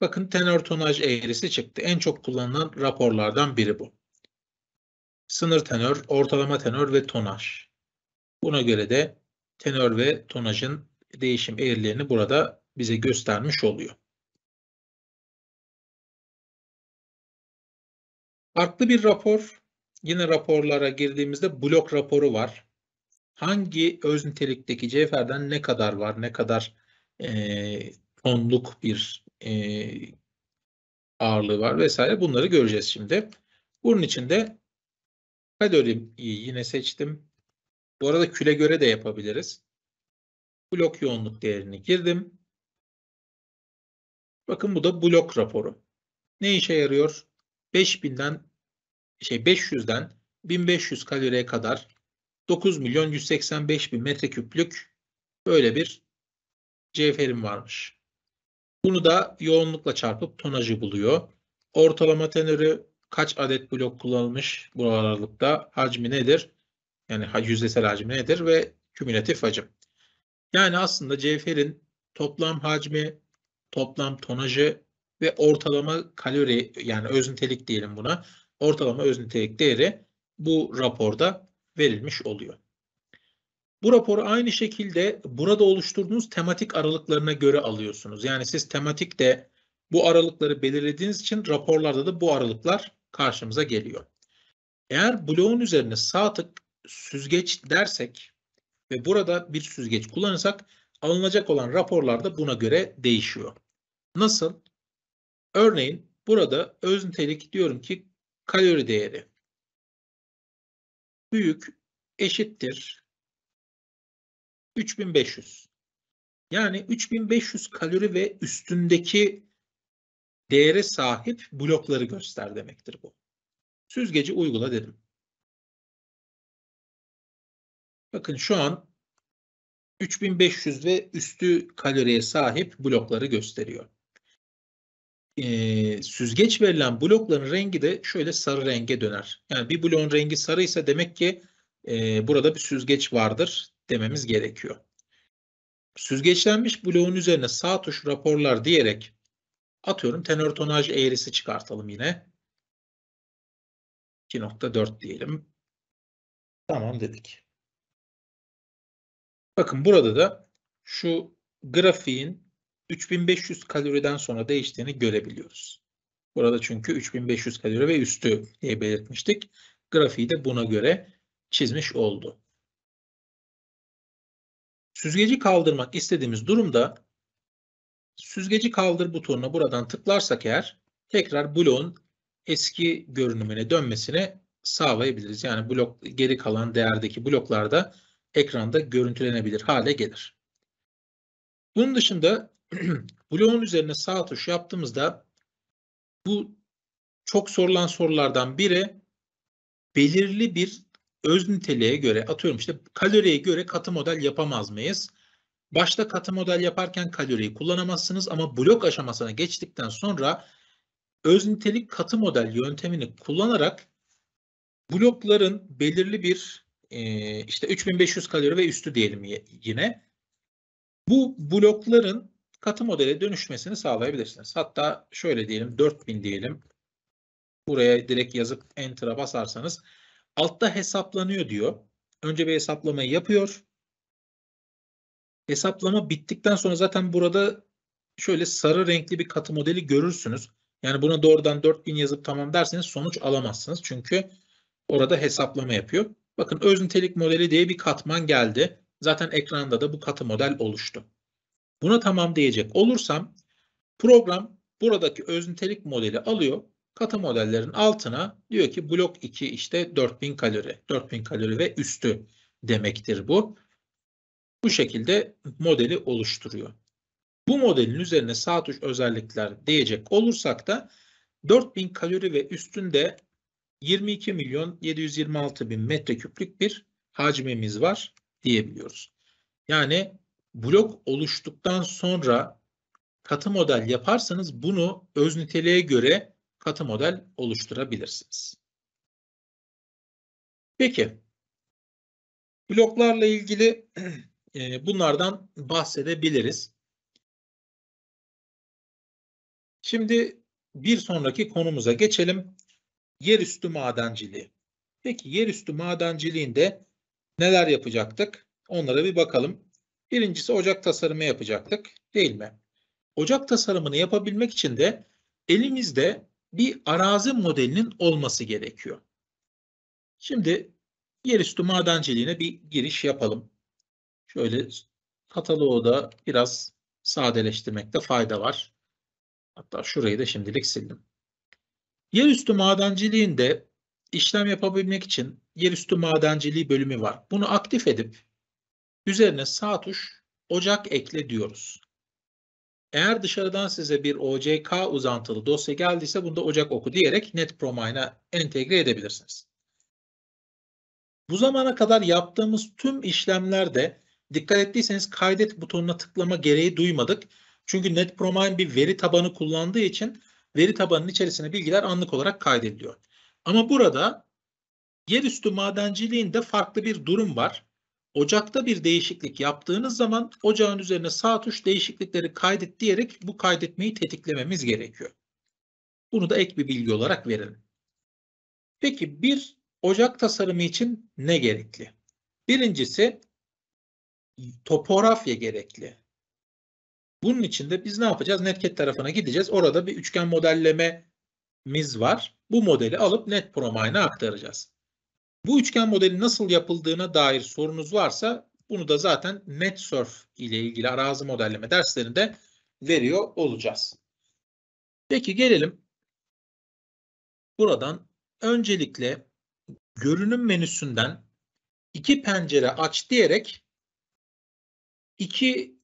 Bakın tenör tonaj eğrisi çıktı. En çok kullanılan raporlardan biri bu. Sınır tenör, ortalama tenör ve tonaj. Buna göre de tenör ve tonajın değişim eğrilerini burada bize göstermiş oluyor. Farklı bir rapor. Yine raporlara girdiğimizde blok raporu var. Hangi öz nitelikteki cevherden ne kadar var, ne kadar e, tonluk bir e, ağırlığı var vesaire bunları göreceğiz şimdi. Bunun için de kaloriyi yine seçtim. Bu arada küle göre de yapabiliriz. Blok yoğunluk değerini girdim. Bakın bu da blok raporu. Ne işe yarıyor? 5000'den şey 500'den 1500 kaloriye kadar 9 milyon 185 bin metreküplük böyle bir cevherim varmış. Bunu da yoğunlukla çarpıp tonajı buluyor. Ortalama tenörü kaç adet blok kullanılmış bu aralıkta hacmi nedir? Yani yüzdesel hacmi nedir ve kümülatif hacim. Yani aslında cevherin toplam hacmi, toplam tonajı ve ortalama kalori yani öz nitelik diyelim buna. Ortalama öz nitelik değeri bu raporda verilmiş oluyor. Bu raporu aynı şekilde burada oluşturduğunuz tematik aralıklarına göre alıyorsunuz. Yani siz tematik de bu aralıkları belirlediğiniz için raporlarda da bu aralıklar karşımıza geliyor. Eğer bloğun üzerine sağ tık süzgeç dersek ve burada bir süzgeç kullanırsak alınacak olan raporlar da buna göre değişiyor. Nasıl? Örneğin burada öz nitelik diyorum ki kalori değeri büyük eşittir 3500. Yani 3500 kalori ve üstündeki değere sahip blokları göster demektir bu. Süzgeci uygula dedim. Bakın şu an 3500 ve üstü kaloriye sahip blokları gösteriyor. Ee, süzgeç verilen blokların rengi de şöyle sarı renge döner. Yani bir bloğun rengi sarıysa demek ki e, burada bir süzgeç vardır dememiz gerekiyor. Süzgeçlenmiş bloğun üzerine sağ tuş raporlar diyerek atıyorum tenör tonaj eğrisi çıkartalım yine. 2.4 diyelim. Tamam dedik. Bakın burada da şu grafiğin 3500 kaloriden sonra değiştiğini görebiliyoruz. Burada çünkü 3500 kalori ve üstü diye belirtmiştik. Grafiği de buna göre çizmiş oldu. Süzgeci kaldırmak istediğimiz durumda süzgeci kaldır butonuna buradan tıklarsak eğer tekrar bloğun eski görünümüne dönmesini sağlayabiliriz. Yani blok geri kalan değerdeki bloklarda ekranda görüntülenebilir hale gelir. Bunun dışında bloğun üzerine sağ tuş yaptığımızda bu çok sorulan sorulardan biri belirli bir öz niteliğe göre atıyorum işte kaloriye göre katı model yapamaz mıyız? Başta katı model yaparken kaloriyi kullanamazsınız ama blok aşamasına geçtikten sonra öz nitelik katı model yöntemini kullanarak blokların belirli bir e, işte 3500 kalori ve üstü diyelim yine bu blokların katı modele dönüşmesini sağlayabilirsiniz. Hatta şöyle diyelim 4000 diyelim. Buraya direkt yazıp enter'a basarsanız Altta hesaplanıyor diyor. Önce bir hesaplamayı yapıyor. Hesaplama bittikten sonra zaten burada şöyle sarı renkli bir katı modeli görürsünüz. Yani buna doğrudan 4000 yazıp tamam derseniz sonuç alamazsınız. Çünkü orada hesaplama yapıyor. Bakın öz nitelik modeli diye bir katman geldi. Zaten ekranda da bu katı model oluştu. Buna tamam diyecek olursam program buradaki öz nitelik modeli alıyor katı modellerin altına diyor ki blok 2 işte 4000 kalori. 4000 kalori ve üstü demektir bu. Bu şekilde modeli oluşturuyor. Bu modelin üzerine saat uç özellikler diyecek olursak da 4000 kalori ve üstünde 22 milyon 726 bin metreküplük bir hacmimiz var diyebiliyoruz. Yani blok oluştuktan sonra katı model yaparsanız bunu öz niteliğe göre katı model oluşturabilirsiniz. Peki, bloklarla ilgili e, bunlardan bahsedebiliriz. Şimdi bir sonraki konumuza geçelim. Yerüstü madenciliği. Peki yerüstü madenciliğinde neler yapacaktık? Onlara bir bakalım. Birincisi ocak tasarımı yapacaktık değil mi? Ocak tasarımını yapabilmek için de elimizde bir arazi modelinin olması gerekiyor. Şimdi yerüstü madenciliğine bir giriş yapalım. Şöyle kataloğu da biraz sadeleştirmekte fayda var. Hatta şurayı da şimdilik sildim. Yerüstü madenciliğinde işlem yapabilmek için yerüstü madenciliği bölümü var. Bunu aktif edip üzerine sağ tuş ocak ekle diyoruz. Eğer dışarıdan size bir OCK uzantılı dosya geldiyse bunda Ocak oku diyerek NetPromine'a entegre edebilirsiniz. Bu zamana kadar yaptığımız tüm işlemlerde dikkat ettiyseniz kaydet butonuna tıklama gereği duymadık. Çünkü NetPromine bir veri tabanı kullandığı için veri tabanının içerisine bilgiler anlık olarak kaydediliyor. Ama burada yerüstü madenciliğinde farklı bir durum var. Ocakta bir değişiklik yaptığınız zaman ocağın üzerine sağ tuş değişiklikleri kaydet diyerek bu kaydetmeyi tetiklememiz gerekiyor. Bunu da ek bir bilgi olarak verelim. Peki bir ocak tasarımı için ne gerekli? Birincisi topografya gerekli. Bunun için de biz ne yapacağız? Netcat tarafına gideceğiz. Orada bir üçgen modellememiz var. Bu modeli alıp NetPromine'a aktaracağız. Bu üçgen modeli nasıl yapıldığına dair sorunuz varsa bunu da zaten NetSurf ile ilgili arazi modelleme derslerinde veriyor olacağız. Peki gelelim buradan öncelikle görünüm menüsünden iki pencere aç diyerek iki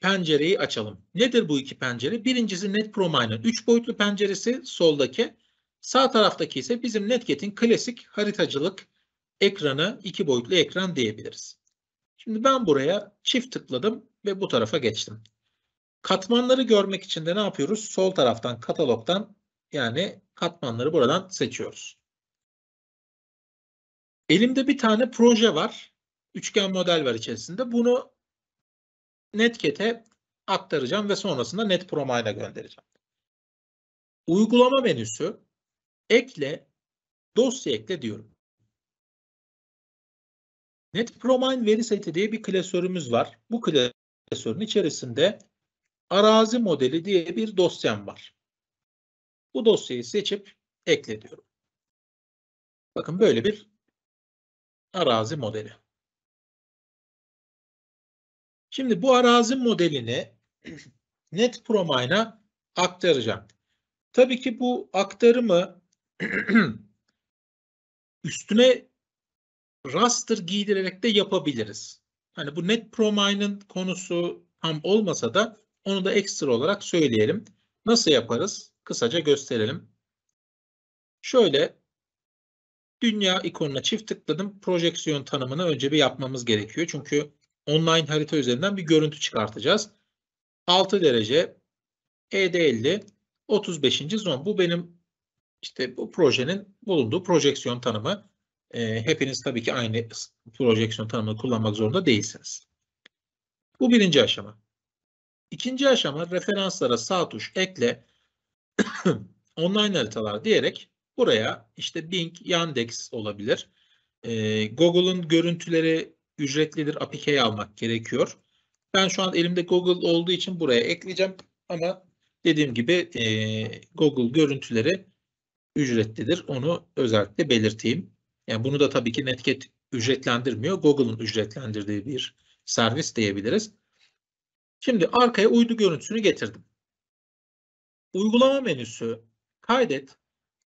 pencereyi açalım. Nedir bu iki pencere? Birincisi NetPromine'ın 3 boyutlu penceresi soldaki. Sağ taraftaki ise bizim Netget'in klasik haritacılık ekranı, iki boyutlu ekran diyebiliriz. Şimdi ben buraya çift tıkladım ve bu tarafa geçtim. Katmanları görmek için de ne yapıyoruz? Sol taraftan katalogdan yani katmanları buradan seçiyoruz. Elimde bir tane proje var. Üçgen model var içerisinde. Bunu Netket'e aktaracağım ve sonrasında NetPromine'a göndereceğim. Uygulama menüsü ekle, dosya ekle diyorum. Netpromine veri seti diye bir klasörümüz var. Bu klasörün içerisinde arazi modeli diye bir dosyam var. Bu dosyayı seçip ekle diyorum. Bakın böyle bir arazi modeli. Şimdi bu arazi modelini NetPromine'a aktaracağım. Tabii ki bu aktarımı üstüne raster giydirerek de yapabiliriz. Hani bu net promine'ın konusu tam olmasa da onu da ekstra olarak söyleyelim. Nasıl yaparız? Kısaca gösterelim. Şöyle dünya ikonuna çift tıkladım. Projeksiyon tanımını önce bir yapmamız gerekiyor. Çünkü online harita üzerinden bir görüntü çıkartacağız. 6 derece ED50 35. zon. Bu benim işte bu projenin bulunduğu projeksiyon tanımı. E, hepiniz tabii ki aynı projeksiyon tanımını kullanmak zorunda değilsiniz. Bu birinci aşama. İkinci aşama referanslara sağ tuş ekle online haritalar diyerek buraya işte Bing, Yandex olabilir. E, Google'ın görüntüleri ücretlidir. APK'ye almak gerekiyor. Ben şu an elimde Google olduğu için buraya ekleyeceğim ama dediğim gibi e, Google görüntüleri ücretlidir. Onu özellikle belirteyim. Yani bunu da tabii ki Netcat ücretlendirmiyor. Google'ın ücretlendirdiği bir servis diyebiliriz. Şimdi arkaya uydu görüntüsünü getirdim. Uygulama menüsü kaydet,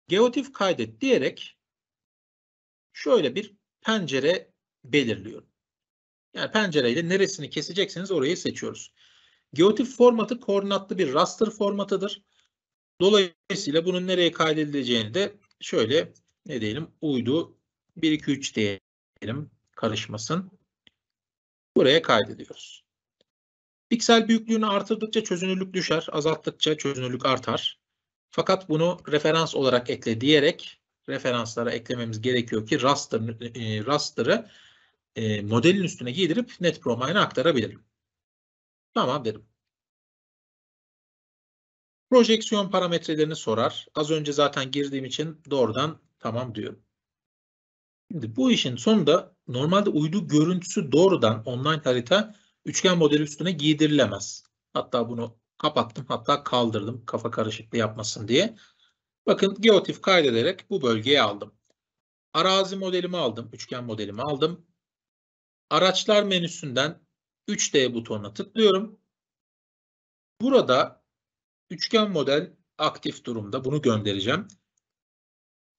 geotif kaydet diyerek şöyle bir pencere belirliyorum. Yani pencereyle neresini kesecekseniz orayı seçiyoruz. Geotif formatı koordinatlı bir raster formatıdır. Dolayısıyla bunun nereye kaydedileceğini de şöyle ne diyelim uydu 1 2 3 diyelim karışmasın. Buraya kaydediyoruz. Piksel büyüklüğünü artırdıkça çözünürlük düşer, azalttıkça çözünürlük artar. Fakat bunu referans olarak ekle diyerek referanslara eklememiz gerekiyor ki raster, e, raster'ı e, modelin üstüne giydirip NetPromine'a aktarabilirim. Tamam dedim. Projeksiyon parametrelerini sorar. Az önce zaten girdiğim için doğrudan tamam diyorum. Şimdi bu işin sonunda normalde uydu görüntüsü doğrudan online harita üçgen modeli üstüne giydirilemez. Hatta bunu kapattım hatta kaldırdım kafa karışıklığı yapmasın diye. Bakın geotif kaydederek bu bölgeyi aldım. Arazi modelimi aldım, üçgen modelimi aldım. Araçlar menüsünden 3D butonuna tıklıyorum. Burada Üçgen model aktif durumda. Bunu göndereceğim.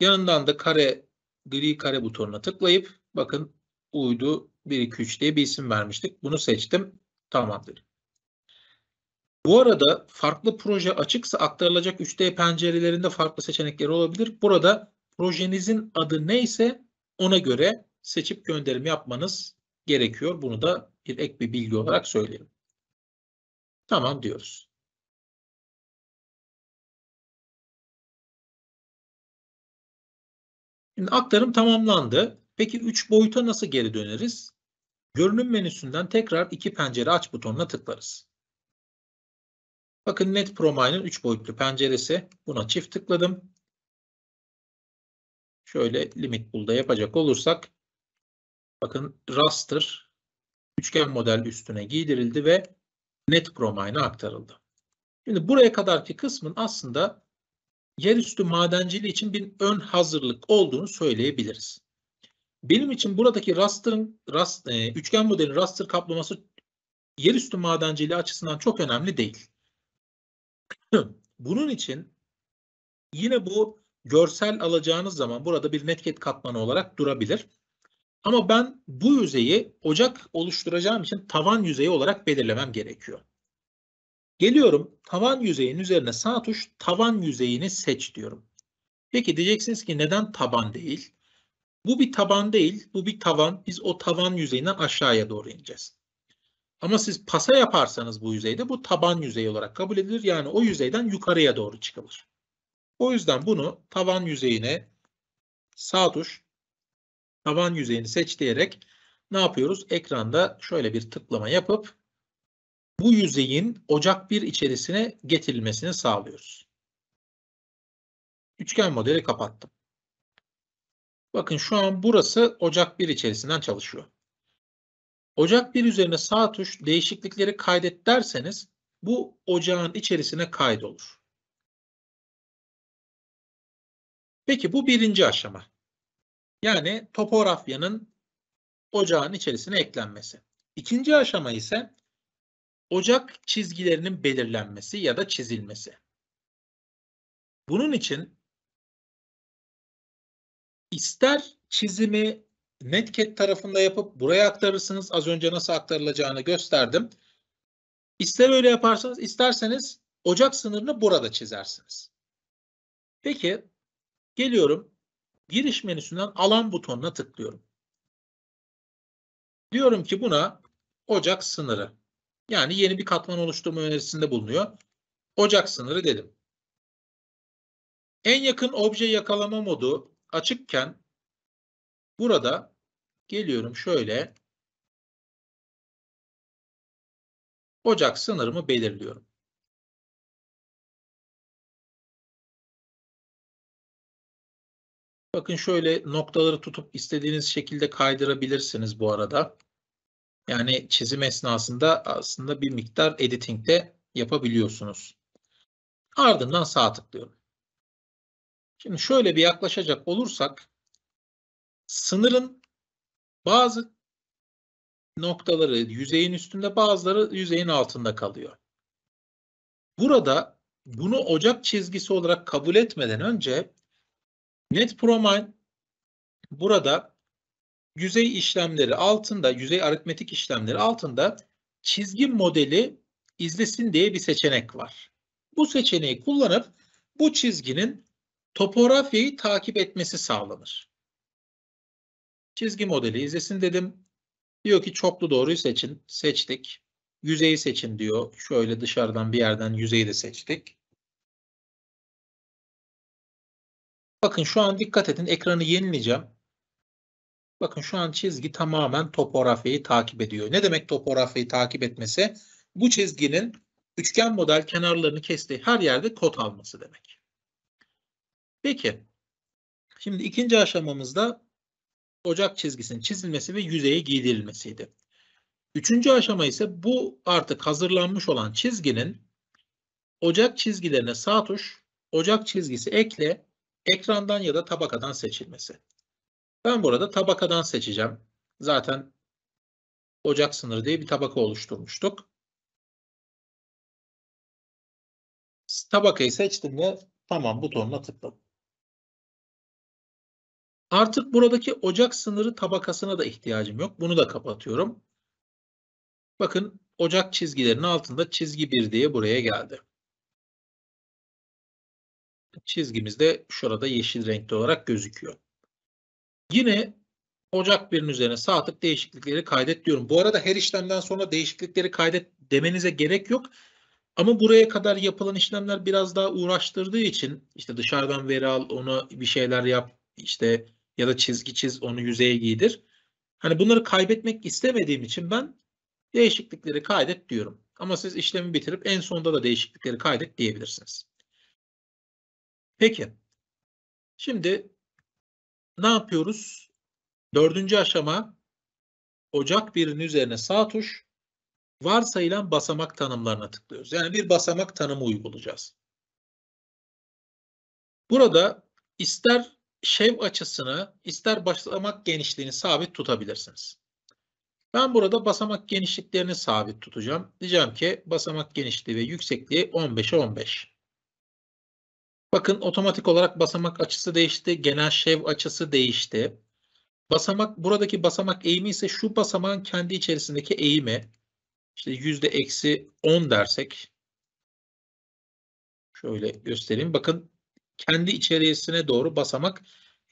Yanından da kare gri kare butonuna tıklayıp bakın uydu 1 2 3 diye bir isim vermiştik. Bunu seçtim. Tamamdır. Bu arada farklı proje açıksa aktarılacak 3D pencerelerinde farklı seçenekleri olabilir. Burada projenizin adı neyse ona göre seçip gönderim yapmanız gerekiyor. Bunu da bir ek bir bilgi olarak söyleyelim. Tamam diyoruz. Şimdi aktarım tamamlandı. Peki 3 boyuta nasıl geri döneriz? Görünüm menüsünden tekrar iki pencere aç butonuna tıklarız. Bakın Net ProMine'ın 3 boyutlu penceresi. Buna çift tıkladım. Şöyle limit bulda yapacak olursak bakın raster üçgen model üstüne giydirildi ve Net ProMine'a aktarıldı. Şimdi buraya kadarki kısmın aslında yerüstü madenciliği için bir ön hazırlık olduğunu söyleyebiliriz. Benim için buradaki raster'ın rast, e, üçgen modelin raster kaplaması yerüstü madenciliği açısından çok önemli değil. Bunun için yine bu görsel alacağınız zaman burada bir netket katmanı olarak durabilir. Ama ben bu yüzeyi ocak oluşturacağım için tavan yüzeyi olarak belirlemem gerekiyor. Geliyorum tavan yüzeyin üzerine sağ tuş tavan yüzeyini seç diyorum. Peki diyeceksiniz ki neden taban değil? Bu bir taban değil, bu bir tavan. Biz o tavan yüzeyinden aşağıya doğru ineceğiz. Ama siz pasa yaparsanız bu yüzeyde bu taban yüzeyi olarak kabul edilir. Yani o yüzeyden yukarıya doğru çıkılır. O yüzden bunu tavan yüzeyine sağ tuş tavan yüzeyini seç diyerek ne yapıyoruz? Ekranda şöyle bir tıklama yapıp bu yüzeyin Ocak 1 içerisine getirilmesini sağlıyoruz. Üçgen modeli kapattım. Bakın şu an burası Ocak 1 içerisinden çalışıyor. Ocak 1 üzerine sağ tuş değişiklikleri kaydet derseniz bu ocağın içerisine kaydolur. Peki bu birinci aşama. Yani topografyanın ocağın içerisine eklenmesi. İkinci aşama ise ocak çizgilerinin belirlenmesi ya da çizilmesi. Bunun için ister çizimi Netcat tarafında yapıp buraya aktarırsınız. Az önce nasıl aktarılacağını gösterdim. İster öyle yaparsanız, isterseniz ocak sınırını burada çizersiniz. Peki geliyorum giriş menüsünden alan butonuna tıklıyorum. Diyorum ki buna ocak sınırı. Yani yeni bir katman oluşturma önerisinde bulunuyor. Ocak sınırı dedim. En yakın obje yakalama modu açıkken burada geliyorum şöyle Ocak sınırımı belirliyorum. Bakın şöyle noktaları tutup istediğiniz şekilde kaydırabilirsiniz bu arada. Yani çizim esnasında aslında bir miktar editing de yapabiliyorsunuz. Ardından sağ tıklıyorum. Şimdi şöyle bir yaklaşacak olursak sınırın bazı noktaları yüzeyin üstünde bazıları yüzeyin altında kalıyor. Burada bunu ocak çizgisi olarak kabul etmeden önce NetProMine burada yüzey işlemleri altında, yüzey aritmetik işlemleri altında çizgi modeli izlesin diye bir seçenek var. Bu seçeneği kullanıp bu çizginin topografyayı takip etmesi sağlanır. Çizgi modeli izlesin dedim. Diyor ki çoklu doğruyu seçin. Seçtik. Yüzeyi seçin diyor. Şöyle dışarıdan bir yerden yüzeyi de seçtik. Bakın şu an dikkat edin ekranı yenileyeceğim. Bakın şu an çizgi tamamen topografiyi takip ediyor. Ne demek topografiyi takip etmesi? Bu çizginin üçgen model kenarlarını kestiği her yerde kod alması demek. Peki. Şimdi ikinci aşamamızda ocak çizgisinin çizilmesi ve yüzeye giydirilmesiydi. Üçüncü aşama ise bu artık hazırlanmış olan çizginin ocak çizgilerine sağ tuş, ocak çizgisi ekle, ekrandan ya da tabakadan seçilmesi. Ben burada tabakadan seçeceğim. Zaten ocak sınırı diye bir tabaka oluşturmuştuk. Tabakayı seçtim ve tamam butonuna tıkladım. Artık buradaki ocak sınırı tabakasına da ihtiyacım yok. Bunu da kapatıyorum. Bakın ocak çizgilerinin altında çizgi 1 diye buraya geldi. Çizgimiz de şurada yeşil renkte olarak gözüküyor. Yine Ocak 1'in üzerine saatlik değişiklikleri kaydet diyorum. Bu arada her işlemden sonra değişiklikleri kaydet demenize gerek yok. Ama buraya kadar yapılan işlemler biraz daha uğraştırdığı için işte dışarıdan veri al, onu bir şeyler yap, işte ya da çizgi çiz, onu yüzeye giydir. Hani bunları kaybetmek istemediğim için ben değişiklikleri kaydet diyorum. Ama siz işlemi bitirip en sonunda da değişiklikleri kaydet diyebilirsiniz. Peki. Şimdi ne yapıyoruz? Dördüncü aşama ocak birinin üzerine sağ tuş varsayılan basamak tanımlarına tıklıyoruz. Yani bir basamak tanımı uygulayacağız. Burada ister şev açısını ister basamak genişliğini sabit tutabilirsiniz. Ben burada basamak genişliklerini sabit tutacağım. Diyeceğim ki basamak genişliği ve yüksekliği 15'e 15. Bakın otomatik olarak basamak açısı değişti. Genel şev açısı değişti. Basamak buradaki basamak eğimi ise şu basamağın kendi içerisindeki eğimi. İşte yüzde eksi 10 dersek. Şöyle göstereyim. Bakın kendi içerisine doğru basamak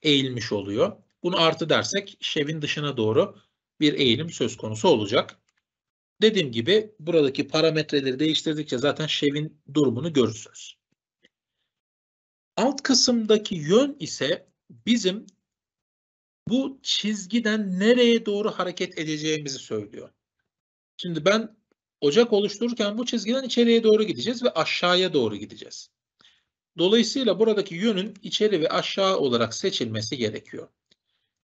eğilmiş oluyor. Bunu artı dersek şevin dışına doğru bir eğilim söz konusu olacak. Dediğim gibi buradaki parametreleri değiştirdikçe zaten şevin durumunu görürsünüz. Alt kısımdaki yön ise bizim bu çizgiden nereye doğru hareket edeceğimizi söylüyor. Şimdi ben ocak oluştururken bu çizgiden içeriye doğru gideceğiz ve aşağıya doğru gideceğiz. Dolayısıyla buradaki yönün içeri ve aşağı olarak seçilmesi gerekiyor.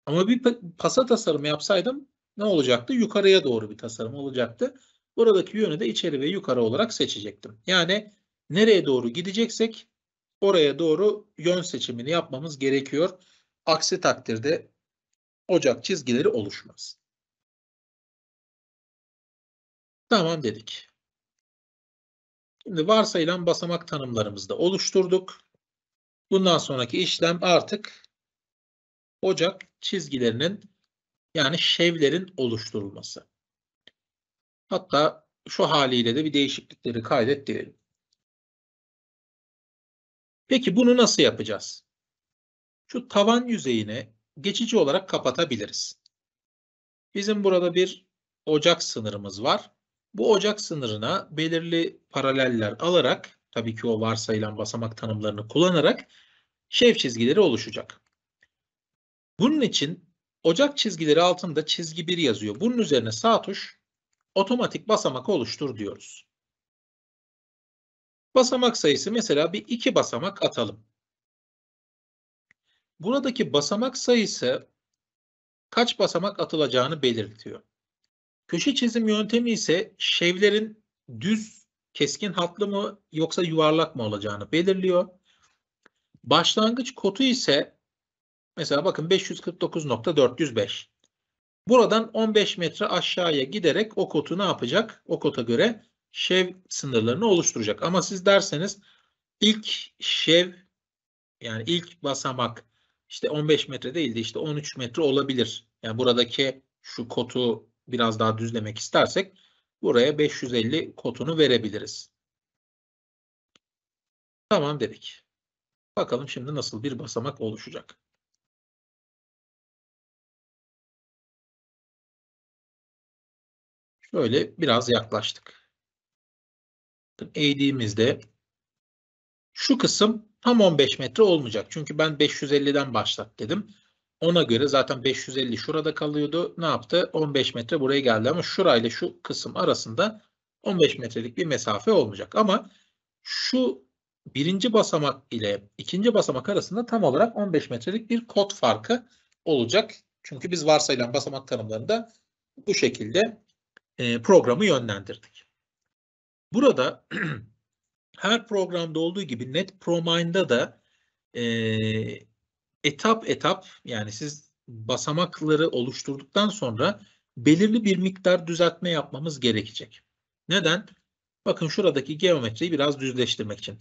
Ama bir pasa tasarımı yapsaydım ne olacaktı? Yukarıya doğru bir tasarım olacaktı. Buradaki yönü de içeri ve yukarı olarak seçecektim. Yani nereye doğru gideceksek oraya doğru yön seçimini yapmamız gerekiyor. Aksi takdirde ocak çizgileri oluşmaz. Tamam dedik. Şimdi varsayılan basamak tanımlarımızı da oluşturduk. Bundan sonraki işlem artık ocak çizgilerinin yani şevlerin oluşturulması. Hatta şu haliyle de bir değişiklikleri kaydet diyelim. Peki bunu nasıl yapacağız? Şu tavan yüzeyine geçici olarak kapatabiliriz. Bizim burada bir ocak sınırımız var. Bu ocak sınırına belirli paraleller alarak, tabii ki o varsayılan basamak tanımlarını kullanarak şev çizgileri oluşacak. Bunun için ocak çizgileri altında çizgi 1 yazıyor. Bunun üzerine sağ tuş otomatik basamak oluştur diyoruz. Basamak sayısı mesela bir iki basamak atalım. Buradaki basamak sayısı kaç basamak atılacağını belirtiyor. Köşe çizim yöntemi ise şevlerin düz, keskin hatlı mı yoksa yuvarlak mı olacağını belirliyor. Başlangıç kotu ise mesela bakın 549.405. Buradan 15 metre aşağıya giderek o kotu ne yapacak? O kota göre şev sınırlarını oluşturacak. Ama siz derseniz ilk şev yani ilk basamak işte 15 metre değil de işte 13 metre olabilir. Yani buradaki şu kotu biraz daha düzlemek istersek buraya 550 kotunu verebiliriz. Tamam dedik. Bakalım şimdi nasıl bir basamak oluşacak. Şöyle biraz yaklaştık eğdiğimizde şu kısım tam 15 metre olmayacak. Çünkü ben 550'den başlat dedim. Ona göre zaten 550 şurada kalıyordu. Ne yaptı? 15 metre buraya geldi ama şurayla şu kısım arasında 15 metrelik bir mesafe olmayacak. Ama şu birinci basamak ile ikinci basamak arasında tam olarak 15 metrelik bir kod farkı olacak. Çünkü biz varsayılan basamak tanımlarında bu şekilde e, programı yönlendirdik. Burada her programda olduğu gibi net promine'da da e, etap etap yani siz basamakları oluşturduktan sonra belirli bir miktar düzeltme yapmamız gerekecek. Neden? Bakın şuradaki geometriyi biraz düzleştirmek için.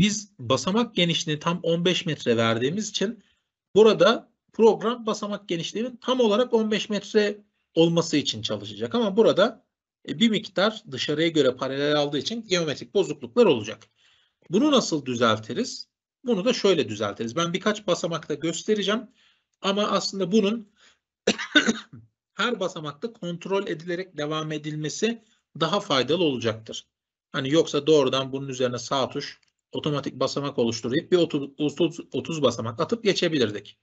Biz basamak genişliğini tam 15 metre verdiğimiz için burada program basamak genişliğinin tam olarak 15 metre olması için çalışacak. Ama burada e, bir miktar dışarıya göre paralel aldığı için geometrik bozukluklar olacak. Bunu nasıl düzeltiriz? Bunu da şöyle düzeltiriz. Ben birkaç basamakta göstereceğim ama aslında bunun her basamakta kontrol edilerek devam edilmesi daha faydalı olacaktır. Hani yoksa doğrudan bunun üzerine sağ tuş otomatik basamak oluşturup bir 30, 30, 30 basamak atıp geçebilirdik.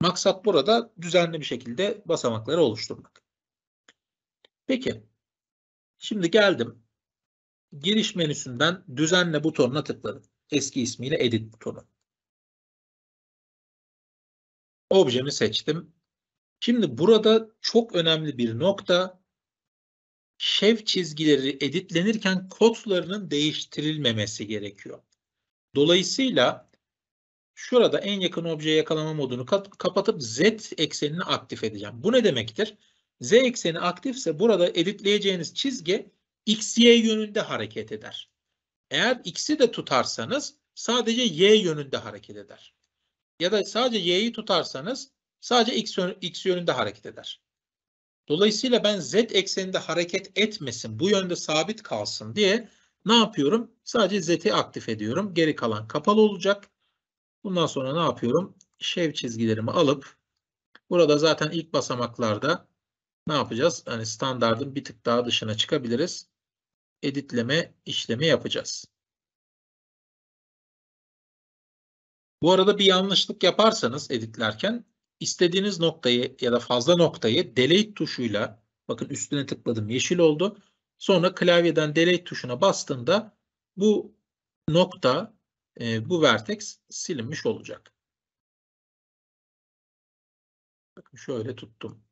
Maksat burada düzenli bir şekilde basamakları oluşturmak. Peki Şimdi geldim. Giriş menüsünden düzenle butonuna tıkladım. Eski ismiyle edit butonu. Objemi seçtim. Şimdi burada çok önemli bir nokta. Şev çizgileri editlenirken kodlarının değiştirilmemesi gerekiyor. Dolayısıyla şurada en yakın objeye yakalama modunu kapatıp Z eksenini aktif edeceğim. Bu ne demektir? Z ekseni aktifse burada editleyeceğiniz çizgi x, y yönünde hareket eder. Eğer x'i de tutarsanız sadece y yönünde hareket eder. Ya da sadece y'yi tutarsanız sadece x, x yönünde hareket eder. Dolayısıyla ben z ekseninde hareket etmesin, bu yönde sabit kalsın diye ne yapıyorum? Sadece z'i aktif ediyorum. Geri kalan kapalı olacak. Bundan sonra ne yapıyorum? Şev çizgilerimi alıp burada zaten ilk basamaklarda ne yapacağız? Hani standartın bir tık daha dışına çıkabiliriz. Editleme işlemi yapacağız. Bu arada bir yanlışlık yaparsanız editlerken istediğiniz noktayı ya da fazla noktayı delete tuşuyla bakın üstüne tıkladım yeşil oldu. Sonra klavyeden delete tuşuna bastığında bu nokta e, bu vertex silinmiş olacak. Bakın şöyle tuttum.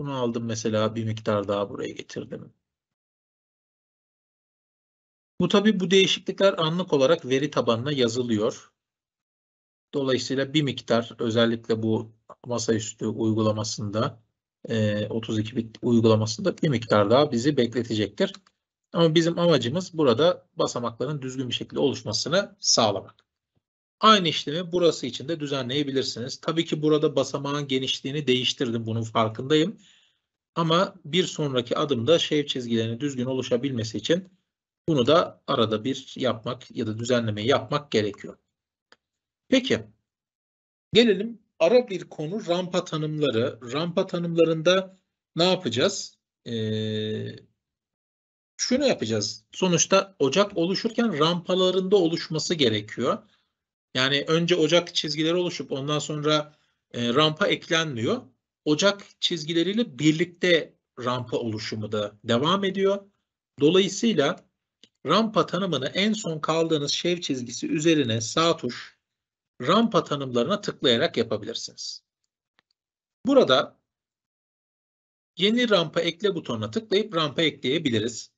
Bunu aldım mesela bir miktar daha buraya getirdim. Bu tabi bu değişiklikler anlık olarak veri tabanına yazılıyor. Dolayısıyla bir miktar özellikle bu masaüstü uygulamasında 32 e, bit uygulamasında bir miktar daha bizi bekletecektir. Ama bizim amacımız burada basamakların düzgün bir şekilde oluşmasını sağlamak. Aynı işlemi burası için de düzenleyebilirsiniz. Tabii ki burada basamağın genişliğini değiştirdim bunun farkındayım. Ama bir sonraki adımda şev çizgilerinin düzgün oluşabilmesi için bunu da arada bir yapmak ya da düzenlemeyi yapmak gerekiyor. Peki gelelim ara bir konu rampa tanımları. Rampa tanımlarında ne yapacağız? Ee, şunu yapacağız. Sonuçta ocak oluşurken rampalarında oluşması gerekiyor. Yani önce ocak çizgileri oluşup ondan sonra e, rampa eklenmiyor. Ocak çizgileriyle birlikte rampa oluşumu da devam ediyor. Dolayısıyla rampa tanımını en son kaldığınız şev çizgisi üzerine sağ tuş rampa tanımlarına tıklayarak yapabilirsiniz. Burada yeni rampa ekle butonuna tıklayıp rampa ekleyebiliriz.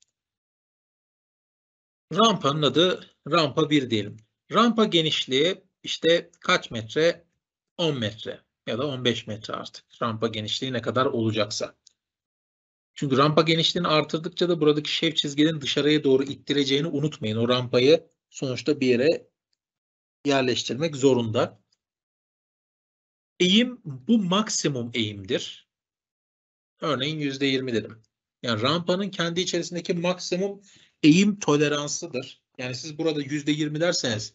Rampanın adı rampa 1 diyelim. Rampa genişliği işte kaç metre? 10 metre ya da 15 metre artık. Rampa genişliği ne kadar olacaksa. Çünkü rampa genişliğini artırdıkça da buradaki şev çizgilerin dışarıya doğru ittireceğini unutmayın. O rampayı sonuçta bir yere yerleştirmek zorunda. Eğim bu maksimum eğimdir. Örneğin %20 dedim. Yani rampanın kendi içerisindeki maksimum eğim toleransıdır. Yani siz burada yüzde yirmi derseniz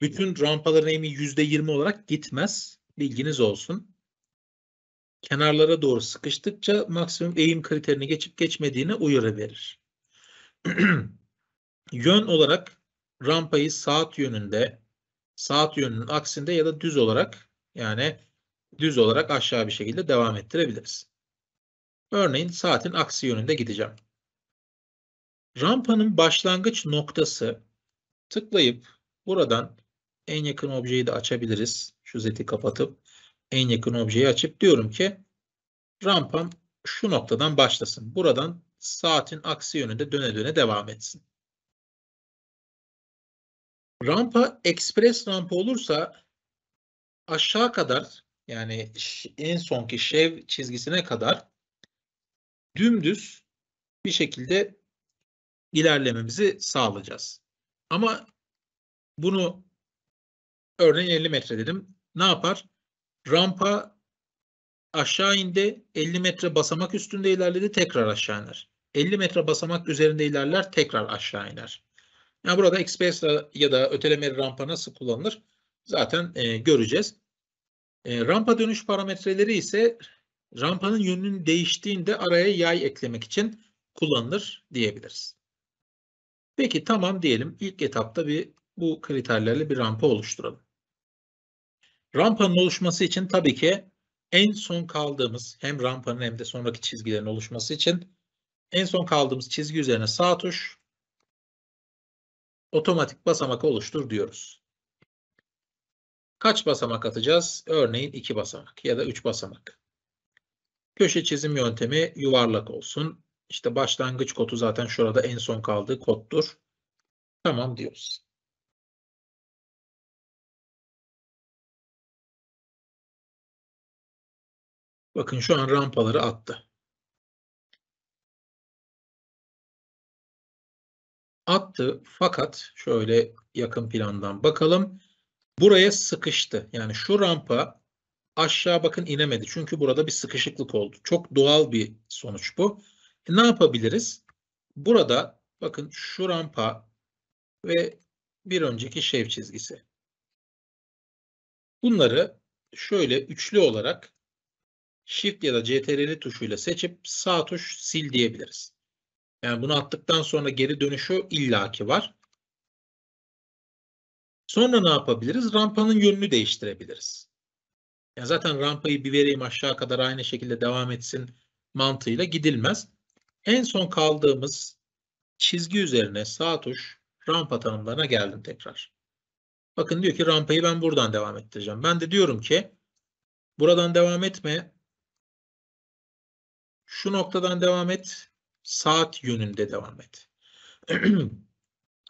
bütün rampaların eğimi yüzde yirmi olarak gitmez. Bilginiz olsun. Kenarlara doğru sıkıştıkça maksimum eğim kriterini geçip geçmediğini uyarı verir. Yön olarak rampayı saat yönünde, saat yönünün aksinde ya da düz olarak yani düz olarak aşağı bir şekilde devam ettirebiliriz. Örneğin saatin aksi yönünde gideceğim. Rampanın başlangıç noktası tıklayıp buradan en yakın objeyi de açabiliriz. Şu zeti kapatıp en yakın objeyi açıp diyorum ki rampam şu noktadan başlasın. Buradan saatin aksi yönünde döne döne devam etsin. Rampa ekspres rampa olursa aşağı kadar yani en sonki şev çizgisine kadar dümdüz bir şekilde ilerlememizi sağlayacağız. Ama bunu örneğin 50 metre dedim. Ne yapar? Rampa aşağı indi, 50 metre basamak üstünde ilerledi, tekrar aşağı iner. 50 metre basamak üzerinde ilerler, tekrar aşağı iner. Yani burada express ya da öteleme rampa nasıl kullanılır? Zaten e, göreceğiz. E, rampa dönüş parametreleri ise rampanın yönünün değiştiğinde araya yay eklemek için kullanılır diyebiliriz. Peki tamam diyelim. ilk etapta bir bu kriterlerle bir rampa oluşturalım. Rampanın oluşması için tabii ki en son kaldığımız hem rampanın hem de sonraki çizgilerin oluşması için en son kaldığımız çizgi üzerine sağ tuş otomatik basamak oluştur diyoruz. Kaç basamak atacağız? Örneğin 2 basamak ya da 3 basamak. Köşe çizim yöntemi yuvarlak olsun. İşte başlangıç kodu zaten şurada en son kaldığı koddur. Tamam diyoruz. Bakın şu an rampaları attı. Attı fakat şöyle yakın plandan bakalım. Buraya sıkıştı. Yani şu rampa aşağı bakın inemedi. Çünkü burada bir sıkışıklık oldu. Çok doğal bir sonuç bu. E, ne yapabiliriz? Burada bakın şu rampa ve bir önceki şev çizgisi. Bunları şöyle üçlü olarak Shift ya da CTRL tuşuyla seçip sağ tuş sil diyebiliriz. Yani bunu attıktan sonra geri dönüşü illaki var. Sonra ne yapabiliriz? Rampanın yönünü değiştirebiliriz. Yani zaten rampayı bir vereyim aşağı kadar aynı şekilde devam etsin mantığıyla gidilmez. En son kaldığımız çizgi üzerine sağ tuş rampa tanımlarına geldim tekrar. Bakın diyor ki rampayı ben buradan devam ettireceğim. Ben de diyorum ki buradan devam etme. Şu noktadan devam et. Saat yönünde devam et.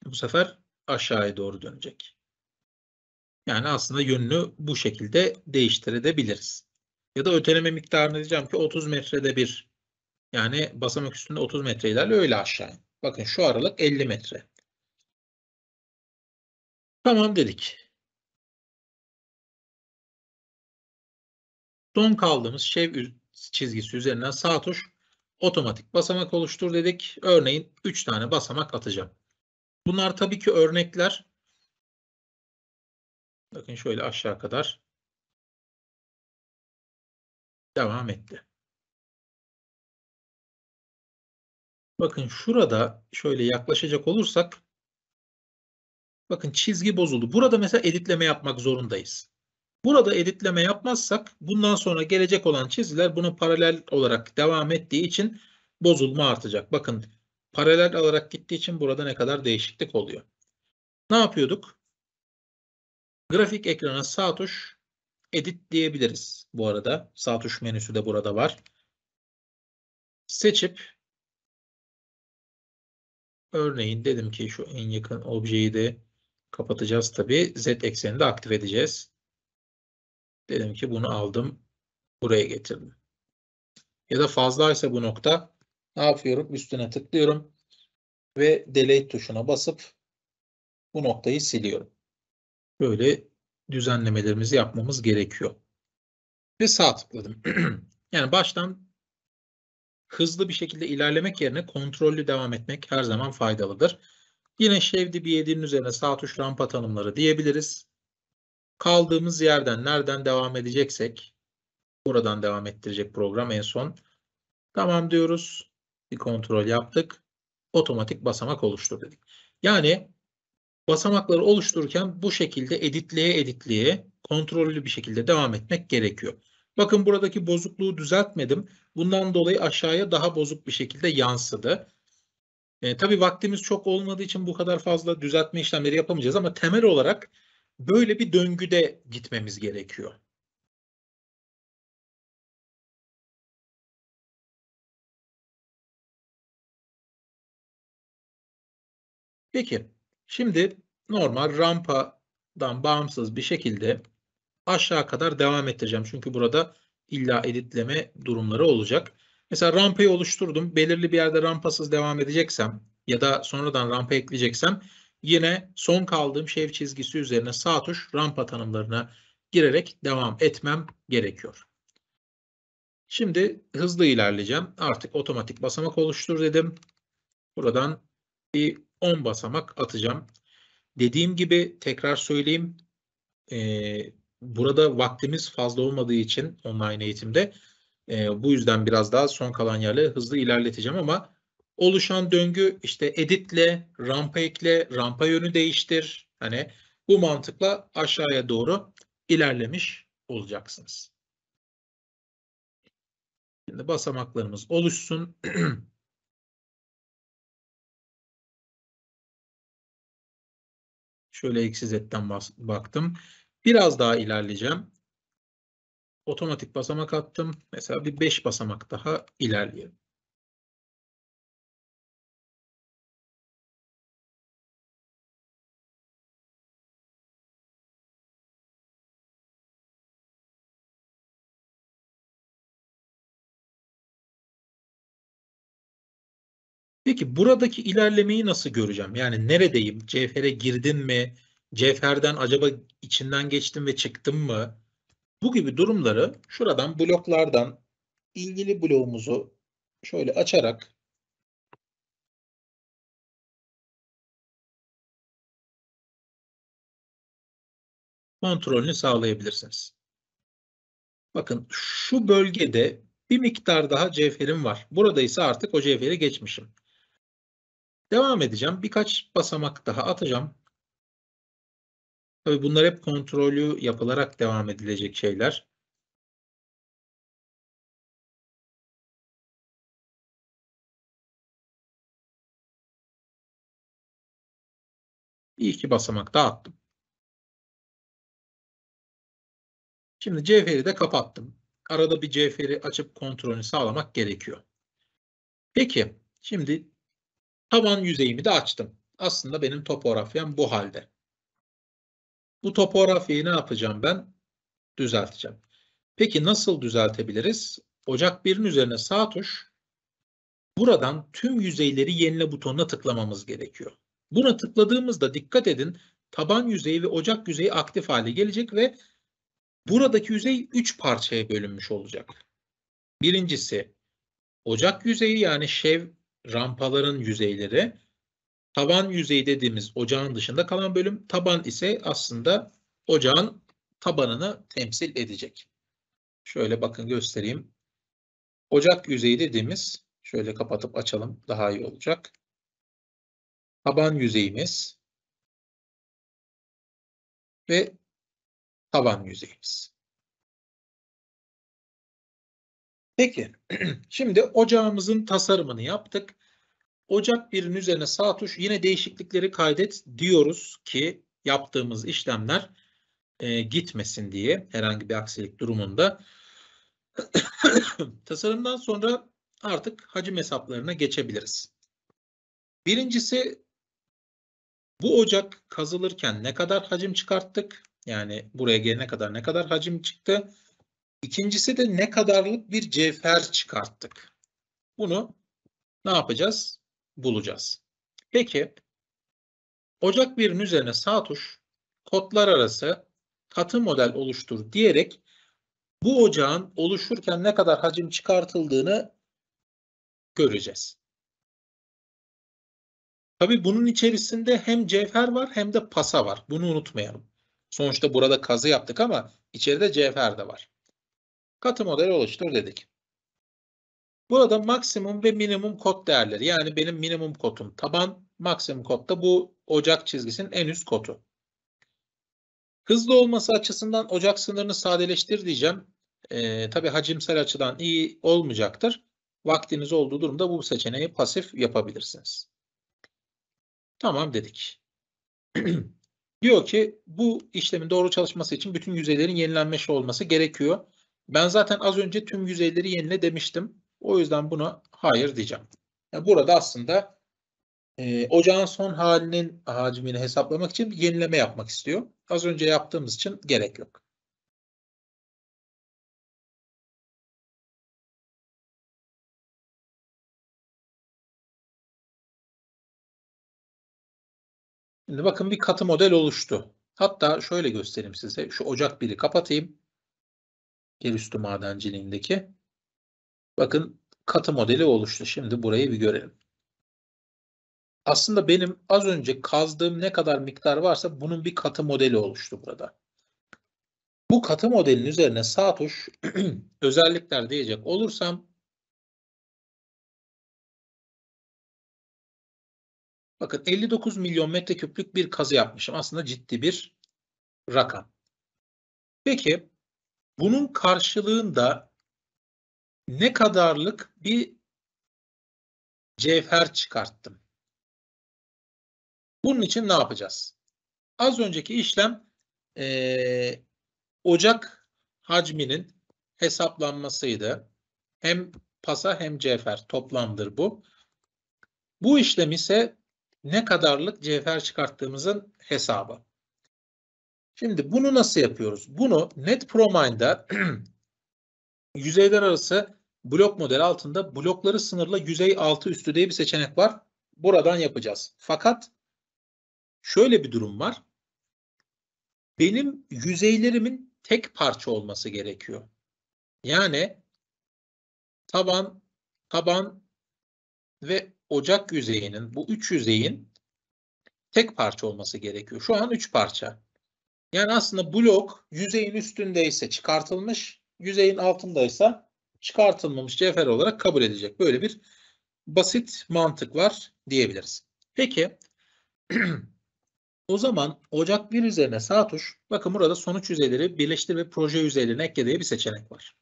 Bu sefer aşağıya doğru dönecek. Yani aslında yönünü bu şekilde değiştirebiliriz. Ya da öteleme miktarını diyeceğim ki 30 metrede bir yani basamak üstünde 30 metre ilerle öyle aşağı. Bakın şu aralık 50 metre. Tamam dedik. Son kaldığımız şev çizgisi üzerinden sağ tuş otomatik basamak oluştur dedik. Örneğin 3 tane basamak atacağım. Bunlar tabii ki örnekler. Bakın şöyle aşağı kadar devam etti. Bakın şurada şöyle yaklaşacak olursak bakın çizgi bozuldu. Burada mesela editleme yapmak zorundayız. Burada editleme yapmazsak bundan sonra gelecek olan çizgiler buna paralel olarak devam ettiği için bozulma artacak. Bakın paralel olarak gittiği için burada ne kadar değişiklik oluyor. Ne yapıyorduk? Grafik ekrana sağ tuş edit diyebiliriz bu arada. Sağ tuş menüsü de burada var. Seçip Örneğin dedim ki şu en yakın objeyi de kapatacağız tabii. Z eksenini de aktif edeceğiz. Dedim ki bunu aldım. Buraya getirdim. Ya da fazlaysa bu nokta ne yapıyorum? Üstüne tıklıyorum ve delete tuşuna basıp bu noktayı siliyorum. Böyle düzenlemelerimizi yapmamız gerekiyor. Ve sağ tıkladım. yani baştan hızlı bir şekilde ilerlemek yerine kontrollü devam etmek her zaman faydalıdır. Yine Şevdi bir 7'nin üzerine sağ tuş rampa tanımları diyebiliriz. Kaldığımız yerden nereden devam edeceksek buradan devam ettirecek program en son. Tamam diyoruz. Bir kontrol yaptık. Otomatik basamak oluştur dedik. Yani basamakları oluştururken bu şekilde editleye editleye kontrollü bir şekilde devam etmek gerekiyor. Bakın buradaki bozukluğu düzeltmedim. Bundan dolayı aşağıya daha bozuk bir şekilde yansıdı. E, tabii vaktimiz çok olmadığı için bu kadar fazla düzeltme işlemleri yapamayacağız ama temel olarak böyle bir döngüde gitmemiz gerekiyor. Peki, şimdi normal rampadan bağımsız bir şekilde aşağı kadar devam ettireceğim. Çünkü burada illa editleme durumları olacak. Mesela rampayı oluşturdum. Belirli bir yerde rampasız devam edeceksem ya da sonradan rampa ekleyeceksem yine son kaldığım şev çizgisi üzerine sağ tuş rampa tanımlarına girerek devam etmem gerekiyor. Şimdi hızlı ilerleyeceğim. Artık otomatik basamak oluştur dedim. Buradan bir 10 basamak atacağım. Dediğim gibi tekrar söyleyeyim. Ee, burada vaktimiz fazla olmadığı için online eğitimde e, bu yüzden biraz daha son kalan yerle hızlı ilerleteceğim ama oluşan döngü işte editle, rampa ekle, rampa yönü değiştir. Hani bu mantıkla aşağıya doğru ilerlemiş olacaksınız. Şimdi basamaklarımız oluşsun. Şöyle eksiz etten baktım. Biraz daha ilerleyeceğim. Otomatik basamak attım. Mesela bir 5 basamak daha ilerleyelim. Peki buradaki ilerlemeyi nasıl göreceğim? Yani neredeyim? Cfr'e girdin mi? cevherden acaba içinden geçtim ve çıktım mı? Bu gibi durumları şuradan bloklardan ilgili bloğumuzu şöyle açarak kontrolünü sağlayabilirsiniz. Bakın şu bölgede bir miktar daha cevherim var. Burada ise artık o cevheri geçmişim. Devam edeceğim. Birkaç basamak daha atacağım. Tabii bunlar hep kontrolü yapılarak devam edilecek şeyler. Bir iki basamak daha attım. Şimdi cevheri de kapattım. Arada bir cevheri açıp kontrolünü sağlamak gerekiyor. Peki şimdi taban yüzeyimi de açtım. Aslında benim topografyam bu halde. Bu topografiyi ne yapacağım ben? Düzelteceğim. Peki nasıl düzeltebiliriz? Ocak 1'in üzerine sağ tuş. Buradan tüm yüzeyleri yenile butonuna tıklamamız gerekiyor. Buna tıkladığımızda dikkat edin taban yüzeyi ve ocak yüzeyi aktif hale gelecek ve buradaki yüzey 3 parçaya bölünmüş olacak. Birincisi ocak yüzeyi yani şev rampaların yüzeyleri. Taban yüzeyi dediğimiz ocağın dışında kalan bölüm. Taban ise aslında ocağın tabanını temsil edecek. Şöyle bakın göstereyim. Ocak yüzeyi dediğimiz, şöyle kapatıp açalım daha iyi olacak. Taban yüzeyimiz ve taban yüzeyimiz. Peki, şimdi ocağımızın tasarımını yaptık. Ocak 1'in üzerine sağ tuş yine değişiklikleri kaydet diyoruz ki yaptığımız işlemler e, gitmesin diye herhangi bir aksilik durumunda. Tasarımdan sonra artık hacim hesaplarına geçebiliriz. Birincisi bu ocak kazılırken ne kadar hacim çıkarttık? Yani buraya gelene kadar ne kadar hacim çıktı? İkincisi de ne kadarlık bir cevher çıkarttık? Bunu ne yapacağız? bulacağız. Peki Ocak 1'in üzerine sağ tuş kodlar arası katı model oluştur diyerek bu ocağın oluşurken ne kadar hacim çıkartıldığını göreceğiz. Tabii bunun içerisinde hem cevher var hem de pasa var. Bunu unutmayalım. Sonuçta burada kazı yaptık ama içeride cevher de var. Katı model oluştur dedik. Burada maksimum ve minimum kod değerleri. Yani benim minimum kotum taban, maksimum kod bu ocak çizgisinin en üst kotu. Hızlı olması açısından ocak sınırını sadeleştir diyeceğim. Ee, tabii hacimsel açıdan iyi olmayacaktır. Vaktiniz olduğu durumda bu seçeneği pasif yapabilirsiniz. Tamam dedik. Diyor ki bu işlemin doğru çalışması için bütün yüzeylerin yenilenmiş olması gerekiyor. Ben zaten az önce tüm yüzeyleri yenile demiştim. O yüzden buna hayır diyeceğim. Yani burada aslında e, ocağın son halinin hacmini hesaplamak için bir yenileme yapmak istiyor. Az önce yaptığımız için gerek yok. Şimdi bakın bir katı model oluştu. Hatta şöyle göstereyim size. Şu ocak biri kapatayım. Yer madenciliğindeki. Bakın katı modeli oluştu. Şimdi burayı bir görelim. Aslında benim az önce kazdığım ne kadar miktar varsa bunun bir katı modeli oluştu burada. Bu katı modelin üzerine sağ tuş özellikler diyecek olursam Bakın 59 milyon metreküplük bir kazı yapmışım. Aslında ciddi bir rakam. Peki bunun karşılığında ne kadarlık bir cevher çıkarttım. Bunun için ne yapacağız? Az önceki işlem e, ocak hacminin hesaplanmasıydı. Hem pasa hem cevher toplamdır bu. Bu işlem ise ne kadarlık cevher çıkarttığımızın hesabı. Şimdi bunu nasıl yapıyoruz? Bunu net promine'da yüzeyler arası blok modeli altında blokları sınırla yüzey altı üstü diye bir seçenek var. Buradan yapacağız. Fakat şöyle bir durum var. Benim yüzeylerimin tek parça olması gerekiyor. Yani taban, taban ve ocak yüzeyinin bu üç yüzeyin tek parça olması gerekiyor. Şu an üç parça. Yani aslında blok yüzeyin üstündeyse çıkartılmış, yüzeyin altındaysa çıkartılmamış cevher olarak kabul edecek. Böyle bir basit mantık var diyebiliriz. Peki o zaman Ocak 1 üzerine sağ tuş. Bakın burada sonuç yüzeyleri birleştir ve proje yüzeylerini ekle diye bir seçenek var.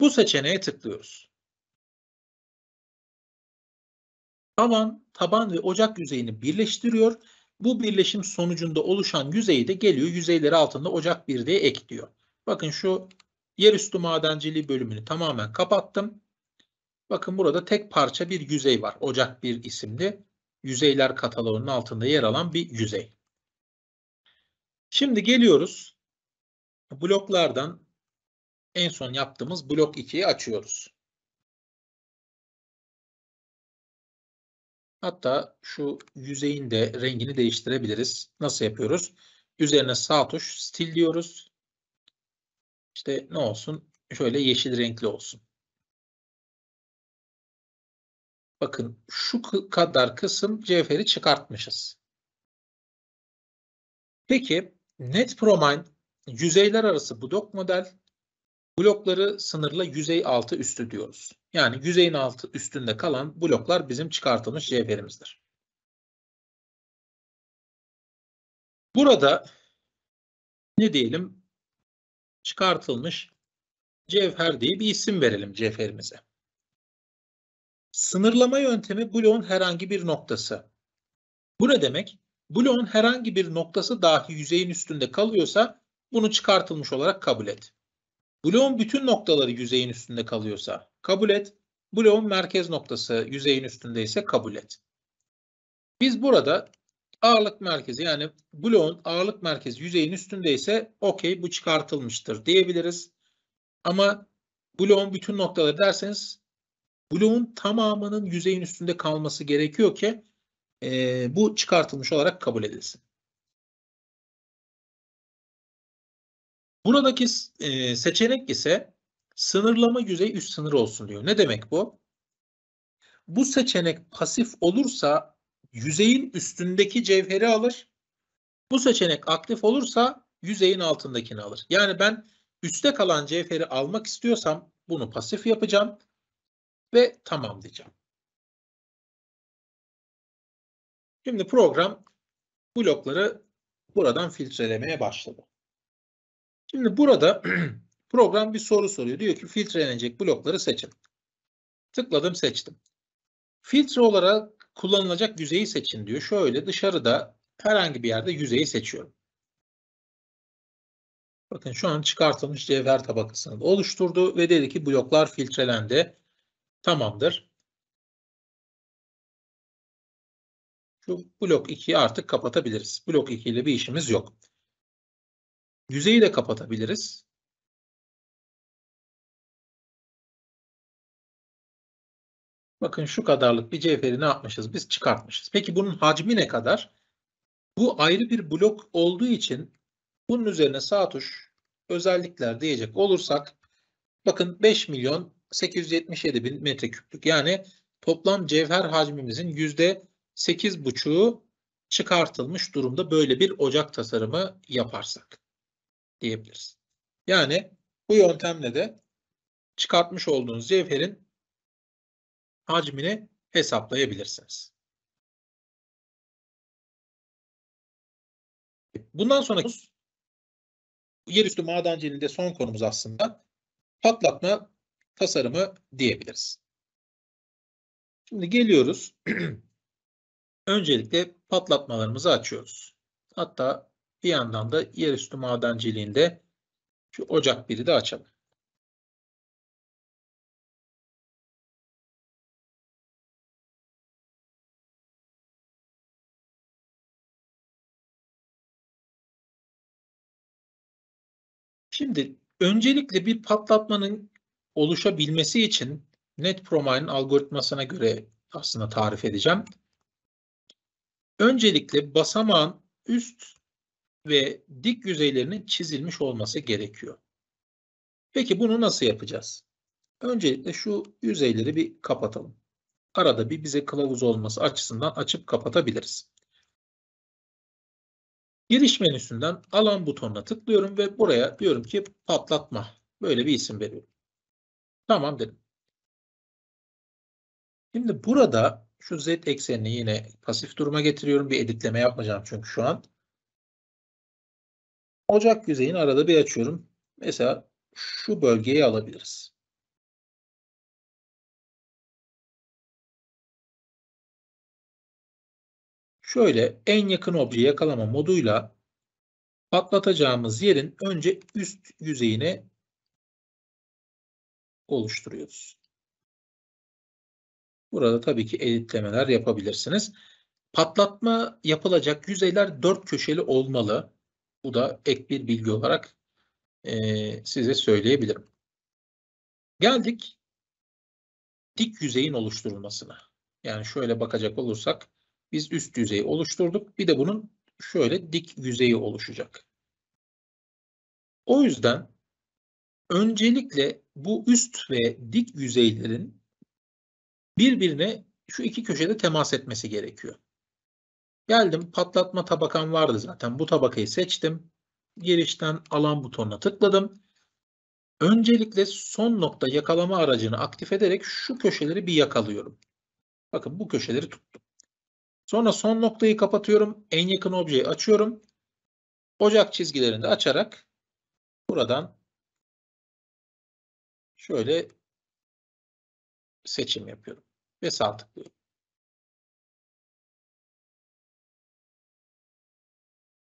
Bu seçeneğe tıklıyoruz. Taban, taban ve ocak yüzeyini birleştiriyor. Bu birleşim sonucunda oluşan yüzeyi de geliyor. Yüzeyleri altında ocak 1 diye ekliyor. Bakın şu Yerüstü madenciliği bölümünü tamamen kapattım. Bakın burada tek parça bir yüzey var. Ocak 1 isimli yüzeyler kataloğunun altında yer alan bir yüzey. Şimdi geliyoruz. Bloklardan en son yaptığımız blok 2'yi açıyoruz. Hatta şu yüzeyin de rengini değiştirebiliriz. Nasıl yapıyoruz? Üzerine sağ tuş stil diyoruz. İşte ne olsun? Şöyle yeşil renkli olsun. Bakın şu kadar kısım cevheri çıkartmışız. Peki net NetProMine yüzeyler arası blok model blokları sınırla yüzey altı üstü diyoruz. Yani yüzeyin altı üstünde kalan bloklar bizim çıkartılmış cevherimizdir. Burada ne diyelim? çıkartılmış cevher diye bir isim verelim cevherimize. Sınırlama yöntemi bloğun herhangi bir noktası. Bu ne demek? Bloğun herhangi bir noktası dahi yüzeyin üstünde kalıyorsa bunu çıkartılmış olarak kabul et. Bloğun bütün noktaları yüzeyin üstünde kalıyorsa kabul et. Bloğun merkez noktası yüzeyin üstünde ise kabul et. Biz burada ağırlık merkezi yani bloğun ağırlık merkezi yüzeyin üstündeyse okey bu çıkartılmıştır diyebiliriz. Ama bloğun bütün noktaları derseniz bloğun tamamının yüzeyin üstünde kalması gerekiyor ki e, bu çıkartılmış olarak kabul edilsin. Buradaki e, seçenek ise sınırlama yüzey üst sınır olsun diyor. Ne demek bu? Bu seçenek pasif olursa yüzeyin üstündeki cevheri alır. Bu seçenek aktif olursa yüzeyin altındakini alır. Yani ben üstte kalan cevheri almak istiyorsam bunu pasif yapacağım ve tamam diyeceğim. Şimdi program blokları buradan filtrelemeye başladı. Şimdi burada program bir soru soruyor. Diyor ki filtrelenecek blokları seçin. Tıkladım seçtim. Filtre olarak kullanılacak yüzeyi seçin diyor. Şöyle dışarıda herhangi bir yerde yüzeyi seçiyorum. Bakın şu an çıkartılmış cevher tabakasını oluşturdu ve dedi ki bloklar filtrelendi. Tamamdır. Şu blok 2'yi artık kapatabiliriz. Blok 2 ile bir işimiz yok. Yüzeyi de kapatabiliriz. Bakın şu kadarlık bir cevheri ne yapmışız? Biz çıkartmışız. Peki bunun hacmi ne kadar? Bu ayrı bir blok olduğu için bunun üzerine sağ tuş özellikler diyecek olursak bakın 5 milyon 877 bin metreküplük yani toplam cevher hacmimizin yüzde 8,5'u çıkartılmış durumda böyle bir ocak tasarımı yaparsak diyebiliriz. Yani bu yöntemle de çıkartmış olduğunuz cevherin hacmini hesaplayabilirsiniz. Bundan sonraki yerüstü madenciliğinde son konumuz aslında patlatma tasarımı diyebiliriz. Şimdi geliyoruz. Öncelikle patlatmalarımızı açıyoruz. Hatta bir yandan da yerüstü madenciliğinde şu ocak biri de açalım. Şimdi öncelikle bir patlatmanın oluşabilmesi için Net NetPromine'ın algoritmasına göre aslında tarif edeceğim. Öncelikle basamağın üst ve dik yüzeylerinin çizilmiş olması gerekiyor. Peki bunu nasıl yapacağız? Öncelikle şu yüzeyleri bir kapatalım. Arada bir bize kılavuz olması açısından açıp kapatabiliriz. Giriş menüsünden alan butonuna tıklıyorum ve buraya diyorum ki patlatma. Böyle bir isim veriyorum. Tamam dedim. Şimdi burada şu z eksenini yine pasif duruma getiriyorum. Bir editleme yapmayacağım çünkü şu an. Ocak yüzeyini arada bir açıyorum. Mesela şu bölgeyi alabiliriz. Şöyle en yakın obje yakalama moduyla patlatacağımız yerin önce üst yüzeyini oluşturuyoruz. Burada tabii ki editlemeler yapabilirsiniz. Patlatma yapılacak yüzeyler dört köşeli olmalı. Bu da ek bir bilgi olarak e, size söyleyebilirim. Geldik dik yüzeyin oluşturulmasına. Yani şöyle bakacak olursak biz üst yüzeyi oluşturduk. Bir de bunun şöyle dik yüzeyi oluşacak. O yüzden öncelikle bu üst ve dik yüzeylerin birbirine şu iki köşede temas etmesi gerekiyor. Geldim patlatma tabakam vardı zaten. Bu tabakayı seçtim. Girişten alan butonuna tıkladım. Öncelikle son nokta yakalama aracını aktif ederek şu köşeleri bir yakalıyorum. Bakın bu köşeleri tuttum. Sonra son noktayı kapatıyorum. En yakın objeyi açıyorum. Ocak çizgilerini de açarak buradan şöyle seçim yapıyorum ve sağ tıklıyorum.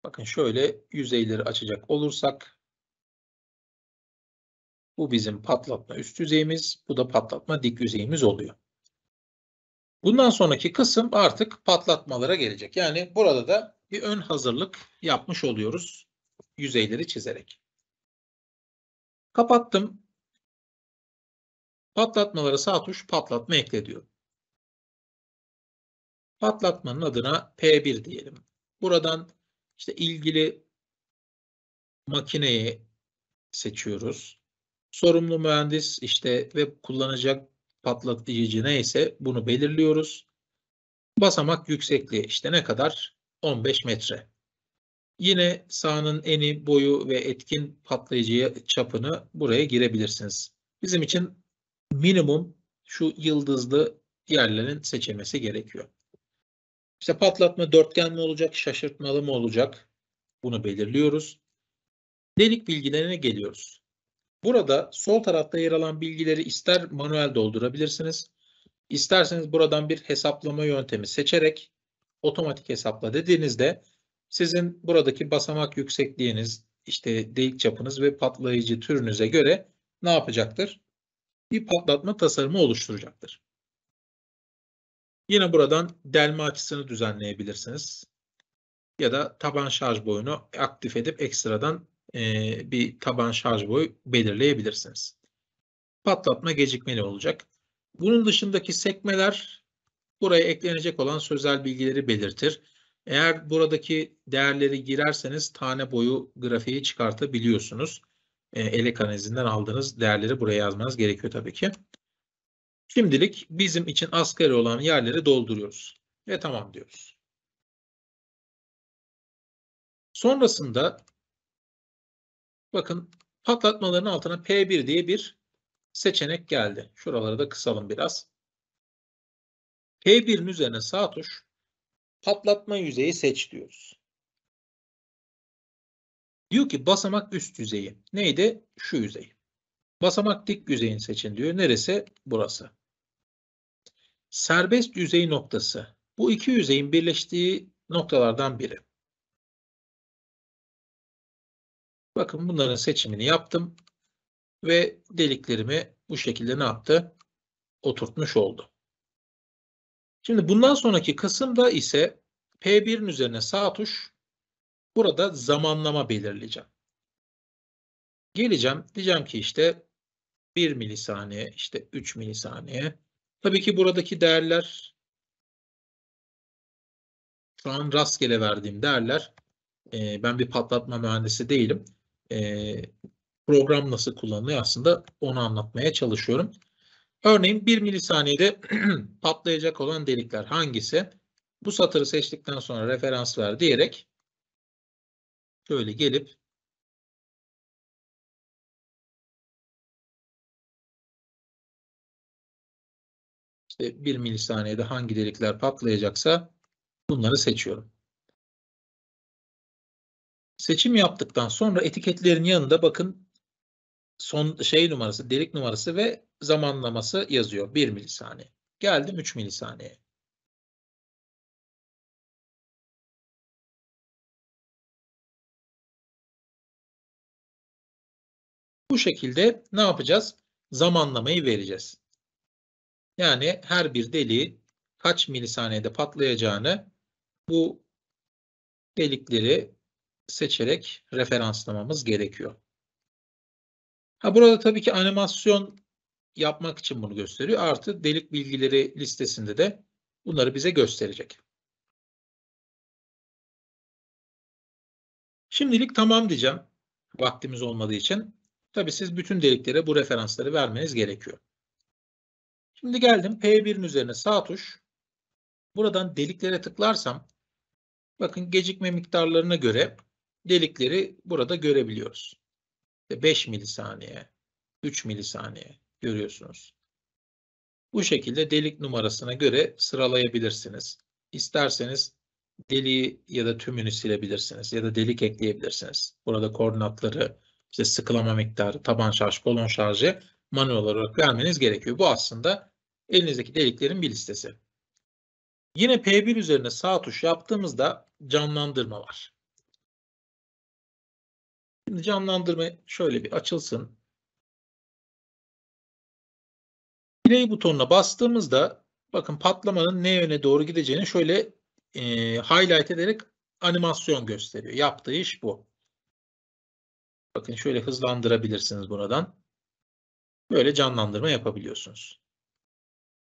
Bakın şöyle yüzeyleri açacak olursak bu bizim patlatma üst yüzeyimiz, bu da patlatma dik yüzeyimiz oluyor. Bundan sonraki kısım artık patlatmalara gelecek. Yani burada da bir ön hazırlık yapmış oluyoruz yüzeyleri çizerek. Kapattım. Patlatmalara sağ tuş patlatma ekle diyor. Patlatmanın adına P1 diyelim. Buradan işte ilgili makineyi seçiyoruz. Sorumlu mühendis işte ve kullanacak patlatıcı neyse bunu belirliyoruz. Basamak yüksekliği işte ne kadar? 15 metre. Yine sahanın eni, boyu ve etkin patlayıcı çapını buraya girebilirsiniz. Bizim için minimum şu yıldızlı yerlerin seçilmesi gerekiyor. İşte patlatma dörtgen mi olacak, şaşırtmalı mı olacak? Bunu belirliyoruz. Delik bilgilerine geliyoruz. Burada sol tarafta yer alan bilgileri ister manuel doldurabilirsiniz. İsterseniz buradan bir hesaplama yöntemi seçerek otomatik hesapla dediğinizde sizin buradaki basamak yüksekliğiniz, işte delik çapınız ve patlayıcı türünüze göre ne yapacaktır? Bir patlatma tasarımı oluşturacaktır. Yine buradan delme açısını düzenleyebilirsiniz. Ya da taban şarj boyunu aktif edip ekstradan e, bir taban şarj boyu belirleyebilirsiniz. Patlatma gecikmeli olacak. Bunun dışındaki sekmeler buraya eklenecek olan sözel bilgileri belirtir. Eğer buradaki değerleri girerseniz tane boyu grafiği çıkartabiliyorsunuz. E, elek analizinden aldığınız değerleri buraya yazmanız gerekiyor tabii ki. Şimdilik bizim için asgari olan yerleri dolduruyoruz ve tamam diyoruz. Sonrasında Bakın patlatmaların altına P1 diye bir seçenek geldi. Şuraları da kısalım biraz. P1'in üzerine sağ tuş patlatma yüzeyi seç diyoruz. Diyor ki basamak üst yüzeyi. Neydi? Şu yüzey. Basamak dik yüzeyini seçin diyor. Neresi? Burası. Serbest yüzey noktası. Bu iki yüzeyin birleştiği noktalardan biri. Bakın bunların seçimini yaptım ve deliklerimi bu şekilde ne yaptı? Oturtmuş oldu. Şimdi bundan sonraki kısımda ise P1'in üzerine sağ tuş burada zamanlama belirleyeceğim. Geleceğim diyeceğim ki işte 1 milisaniye işte 3 milisaniye. Tabii ki buradaki değerler şu an rastgele verdiğim değerler ben bir patlatma mühendisi değilim e, program nasıl kullanılıyor aslında onu anlatmaya çalışıyorum. Örneğin 1 milisaniyede patlayacak olan delikler hangisi? Bu satırı seçtikten sonra referans ver diyerek şöyle gelip işte 1 milisaniyede hangi delikler patlayacaksa bunları seçiyorum. Seçim yaptıktan sonra etiketlerin yanında bakın son şey numarası, delik numarası ve zamanlaması yazıyor. 1 milisaniye. Geldim 3 milisaniye. Bu şekilde ne yapacağız? Zamanlamayı vereceğiz. Yani her bir deliği kaç milisaniyede patlayacağını bu delikleri seçerek referanslamamız gerekiyor. Ha burada tabii ki animasyon yapmak için bunu gösteriyor. Artı delik bilgileri listesinde de bunları bize gösterecek. Şimdilik tamam diyeceğim. Vaktimiz olmadığı için. Tabii siz bütün deliklere bu referansları vermeniz gerekiyor. Şimdi geldim P1'in üzerine sağ tuş. Buradan deliklere tıklarsam bakın gecikme miktarlarına göre delikleri burada görebiliyoruz. 5 milisaniye, 3 milisaniye görüyorsunuz. Bu şekilde delik numarasına göre sıralayabilirsiniz. İsterseniz deliği ya da tümünü silebilirsiniz ya da delik ekleyebilirsiniz. Burada koordinatları, işte sıkılama miktarı, taban şarj, kolon şarjı manuel olarak vermeniz gerekiyor. Bu aslında elinizdeki deliklerin bir listesi. Yine P1 üzerine sağ tuş yaptığımızda canlandırma var. Şimdi canlandırma şöyle bir açılsın. Play butonuna bastığımızda bakın patlamanın ne yöne doğru gideceğini şöyle e, highlight ederek animasyon gösteriyor. Yaptığı iş bu. Bakın şöyle hızlandırabilirsiniz buradan. Böyle canlandırma yapabiliyorsunuz.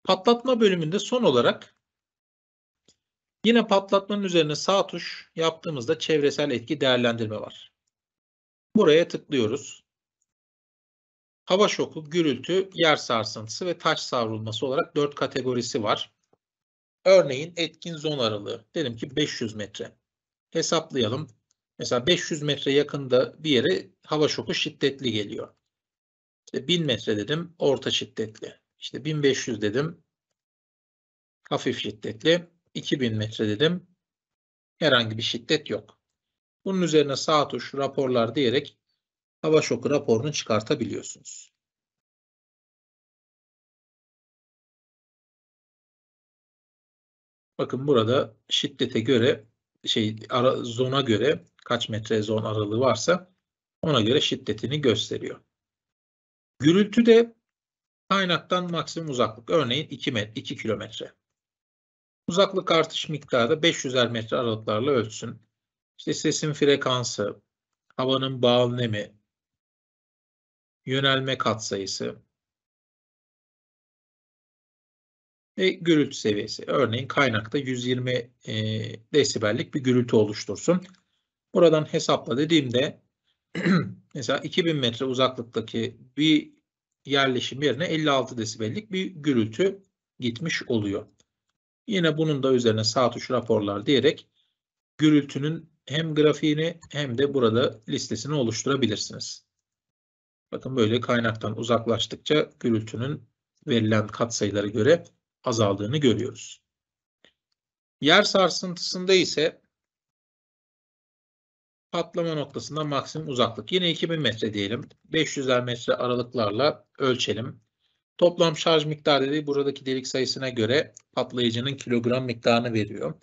Patlatma bölümünde son olarak yine patlatmanın üzerine sağ tuş yaptığımızda çevresel etki değerlendirme var. Buraya tıklıyoruz. Hava şoku, gürültü, yer sarsıntısı ve taş savrulması olarak dört kategorisi var. Örneğin etkin zon aralığı. Dedim ki 500 metre. Hesaplayalım. Mesela 500 metre yakında bir yere hava şoku şiddetli geliyor. İşte 1000 metre dedim orta şiddetli. İşte 1500 dedim hafif şiddetli. 2000 metre dedim herhangi bir şiddet yok. Bunun üzerine sağ tuş raporlar diyerek hava şoku raporunu çıkartabiliyorsunuz. Bakın burada şiddete göre şey ara, zona göre kaç metre zon aralığı varsa ona göre şiddetini gösteriyor. Gürültü de kaynaktan maksimum uzaklık örneğin 2 2 kilometre. Uzaklık artış miktarı da 500'er metre aralıklarla ölçsün. İşte sesin frekansı, havanın bağıl nemi, yönelme katsayısı ve gürültü seviyesi. Örneğin kaynakta 120 e, desibellik bir gürültü oluştursun. Buradan hesapla dediğimde mesela 2000 metre uzaklıktaki bir yerleşim yerine 56 desibellik bir gürültü gitmiş oluyor. Yine bunun da üzerine saat uçu raporlar diyerek gürültünün hem grafiğini hem de burada listesini oluşturabilirsiniz. Bakın böyle kaynaktan uzaklaştıkça gürültünün verilen katsayılara göre azaldığını görüyoruz. Yer sarsıntısında ise patlama noktasında maksimum uzaklık. Yine 2000 metre diyelim. 500'er metre aralıklarla ölçelim. Toplam şarj miktarı dediği buradaki delik sayısına göre patlayıcının kilogram miktarını veriyor.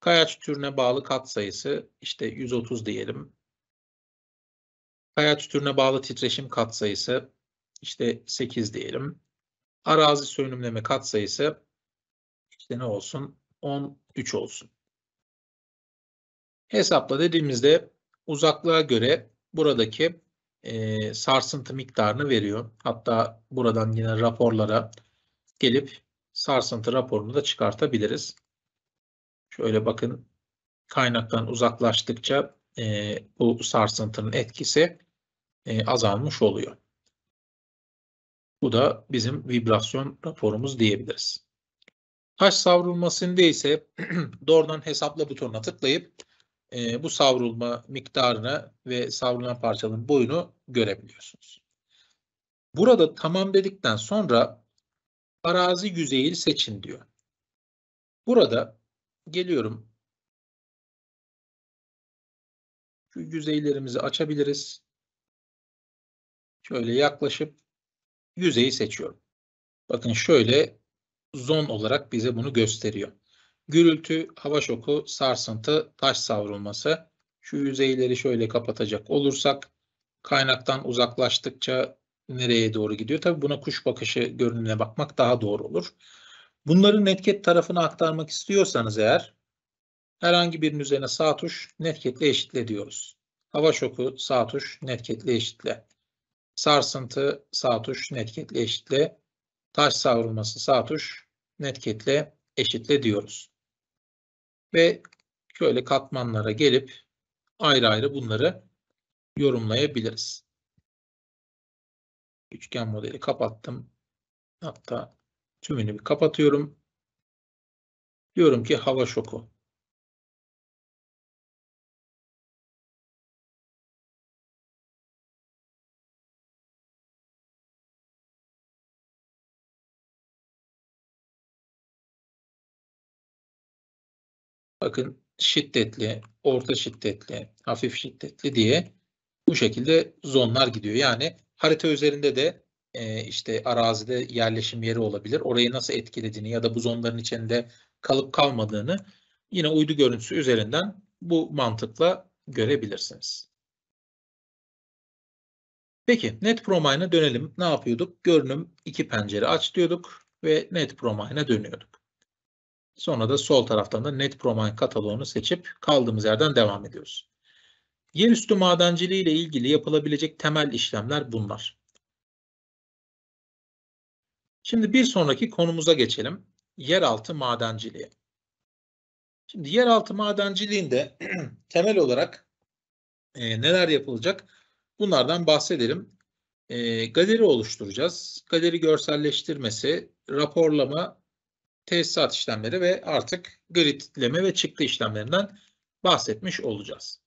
Kayaç türüne bağlı katsayısı işte 130 diyelim. Kayaç türüne bağlı titreşim katsayısı işte 8 diyelim. Arazi sönümleme katsayısı işte ne olsun? 13 olsun. Hesapla dediğimizde uzaklığa göre buradaki e, sarsıntı miktarını veriyor. Hatta buradan yine raporlara gelip sarsıntı raporunu da çıkartabiliriz. Şöyle bakın kaynaktan uzaklaştıkça e, bu sarsıntının etkisi e, azalmış oluyor. Bu da bizim vibrasyon raporumuz diyebiliriz. Taş savrulmasında ise doğrudan hesapla butonuna tıklayıp e, bu savrulma miktarını ve savrulan parçanın boyunu görebiliyorsunuz. Burada tamam dedikten sonra arazi yüzeyi seçin diyor. Burada geliyorum. Şu yüzeylerimizi açabiliriz. Şöyle yaklaşıp yüzeyi seçiyorum. Bakın şöyle zon olarak bize bunu gösteriyor. Gürültü, hava şoku, sarsıntı, taş savrulması. Şu yüzeyleri şöyle kapatacak olursak kaynaktan uzaklaştıkça nereye doğru gidiyor? Tabii buna kuş bakışı görünümüne bakmak daha doğru olur. Bunları netket tarafına aktarmak istiyorsanız eğer herhangi birinin üzerine sağ tuş netcatle eşitle diyoruz. Hava şoku sağ tuş netcatle eşitle. Sarsıntı sağ tuş netcatle eşitle. Taş savrulması sağ tuş netcatle eşitle diyoruz. Ve şöyle katmanlara gelip ayrı ayrı bunları yorumlayabiliriz. Üçgen modeli kapattım. Hatta Tümünü bir kapatıyorum. Diyorum ki hava şoku. Bakın şiddetli, orta şiddetli, hafif şiddetli diye bu şekilde zonlar gidiyor. Yani harita üzerinde de e, işte arazide yerleşim yeri olabilir. Orayı nasıl etkilediğini ya da bu zonların içinde kalıp kalmadığını yine uydu görüntüsü üzerinden bu mantıkla görebilirsiniz. Peki NetPromine'a dönelim. Ne yapıyorduk? Görünüm iki pencere aç diyorduk ve NetPromine'a dönüyorduk. Sonra da sol taraftan da NetPromine kataloğunu seçip kaldığımız yerden devam ediyoruz. Yerüstü madenciliği ile ilgili yapılabilecek temel işlemler bunlar. Şimdi bir sonraki konumuza geçelim. Yeraltı madenciliği. Şimdi yeraltı madenciliğinde temel olarak e, neler yapılacak? Bunlardan bahsedelim. E, galeri oluşturacağız. Galeri görselleştirmesi, raporlama, tesisat işlemleri ve artık gridleme ve çıktı işlemlerinden bahsetmiş olacağız.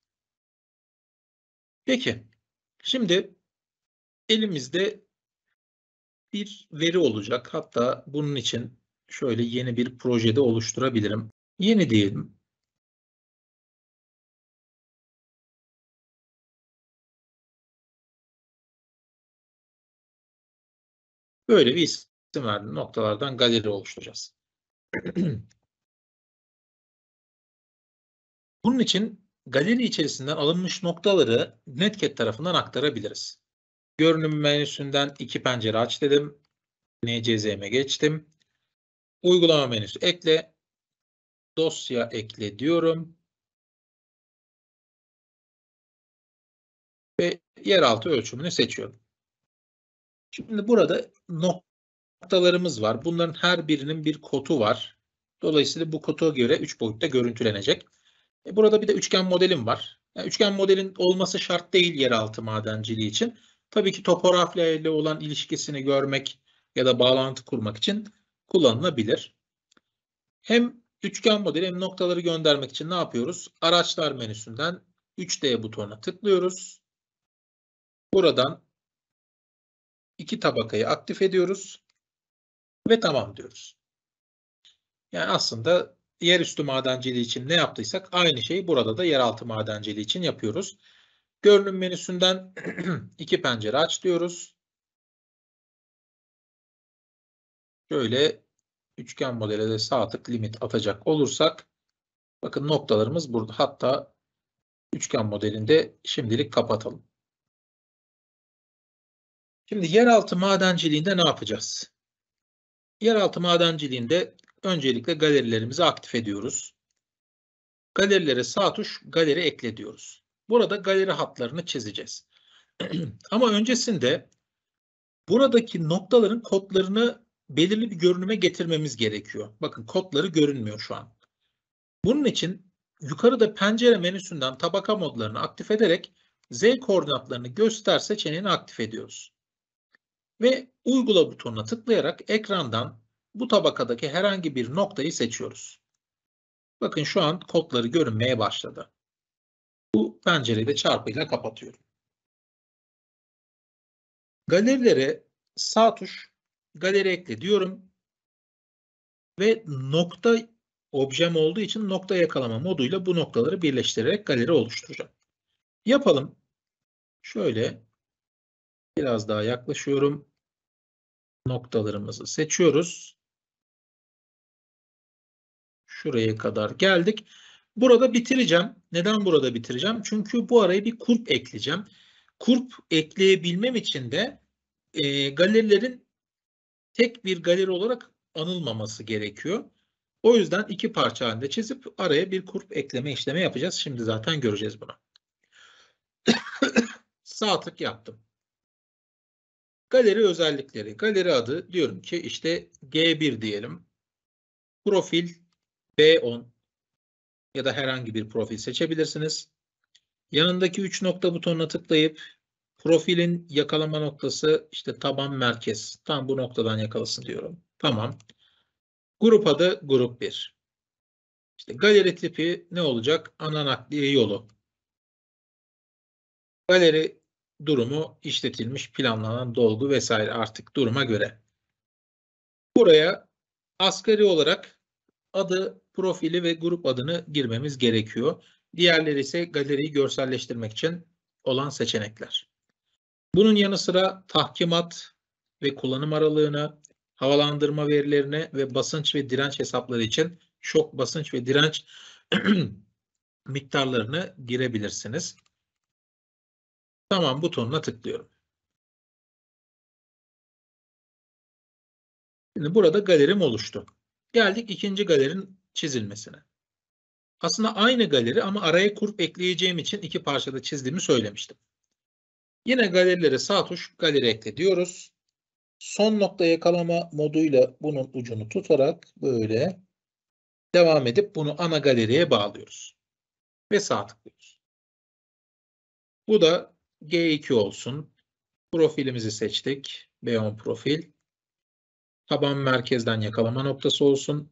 Peki, şimdi elimizde bir veri olacak. Hatta bunun için şöyle yeni bir projede oluşturabilirim. Yeni diyelim. Böyle bir isim verdim. Noktalardan galeri oluşturacağız. Bunun için galeri içerisinden alınmış noktaları NetCat tarafından aktarabiliriz. Görünüm menüsünden iki pencere aç dedim. NCZM'e geçtim. Uygulama menüsü ekle. Dosya ekle diyorum. Ve yeraltı ölçümünü seçiyorum. Şimdi burada noktalarımız var. Bunların her birinin bir kotu var. Dolayısıyla bu kotu göre 3 boyutta görüntülenecek. E, burada bir de üçgen modelim var. Yani üçgen modelin olması şart değil yeraltı madenciliği için. Tabii ki topografya ile olan ilişkisini görmek ya da bağlantı kurmak için kullanılabilir. Hem üçgen modeli hem noktaları göndermek için ne yapıyoruz? Araçlar menüsünden 3D butonuna tıklıyoruz. Buradan iki tabakayı aktif ediyoruz ve tamam diyoruz. Yani aslında yerüstü madenciliği için ne yaptıysak aynı şeyi burada da yeraltı madenciliği için yapıyoruz. Görünüm menüsünden iki pencere aç diyoruz. Şöyle üçgen modele de sağ tık limit atacak olursak bakın noktalarımız burada. Hatta üçgen modelinde şimdilik kapatalım. Şimdi yeraltı madenciliğinde ne yapacağız? Yeraltı madenciliğinde öncelikle galerilerimizi aktif ediyoruz. Galerilere sağ tuş galeri ekle diyoruz. Burada galeri hatlarını çizeceğiz. Ama öncesinde buradaki noktaların kodlarını belirli bir görünüme getirmemiz gerekiyor. Bakın kodları görünmüyor şu an. Bunun için yukarıda pencere menüsünden tabaka modlarını aktif ederek Z koordinatlarını göster seçeneğini aktif ediyoruz. Ve uygula butonuna tıklayarak ekrandan bu tabakadaki herhangi bir noktayı seçiyoruz. Bakın şu an kodları görünmeye başladı. Bu pencereyi de çarpıyla kapatıyorum. Galerilere sağ tuş galeri ekle diyorum. Ve nokta objem olduğu için nokta yakalama moduyla bu noktaları birleştirerek galeri oluşturacağım. Yapalım. Şöyle biraz daha yaklaşıyorum. Noktalarımızı seçiyoruz. Şuraya kadar geldik. Burada bitireceğim. Neden burada bitireceğim? Çünkü bu araya bir kurp ekleyeceğim. Kurp ekleyebilmem için de e, galerilerin tek bir galeri olarak anılmaması gerekiyor. O yüzden iki parça halinde çizip araya bir kurp ekleme işlemi yapacağız. Şimdi zaten göreceğiz bunu. Sağ tık yaptım. Galeri özellikleri. Galeri adı diyorum ki işte G1 diyelim. Profil B10 ya da herhangi bir profil seçebilirsiniz. Yanındaki 3 nokta butonuna tıklayıp profilin yakalama noktası işte taban merkez. Tam bu noktadan yakalasın diyorum. Tamam. Grup adı grup 1. İşte galeri tipi ne olacak? Ana nakliye yolu. Galeri durumu işletilmiş planlanan dolgu vesaire artık duruma göre. Buraya asgari olarak adı profili ve grup adını girmemiz gerekiyor. Diğerleri ise galeriyi görselleştirmek için olan seçenekler. Bunun yanı sıra tahkimat ve kullanım aralığını, havalandırma verilerini ve basınç ve direnç hesapları için şok basınç ve direnç miktarlarını girebilirsiniz. Tamam butonuna tıklıyorum. Şimdi burada galerim oluştu. Geldik ikinci galerin çizilmesine. Aslında aynı galeri ama araya kurup ekleyeceğim için iki parçada çizdiğimi söylemiştim. Yine galerilere sağ tuş galeri ekle diyoruz. Son nokta yakalama moduyla bunun ucunu tutarak böyle devam edip bunu ana galeriye bağlıyoruz. Ve sağ tıklıyoruz. Bu da G2 olsun. Profilimizi seçtik. B10 profil. Taban merkezden yakalama noktası olsun.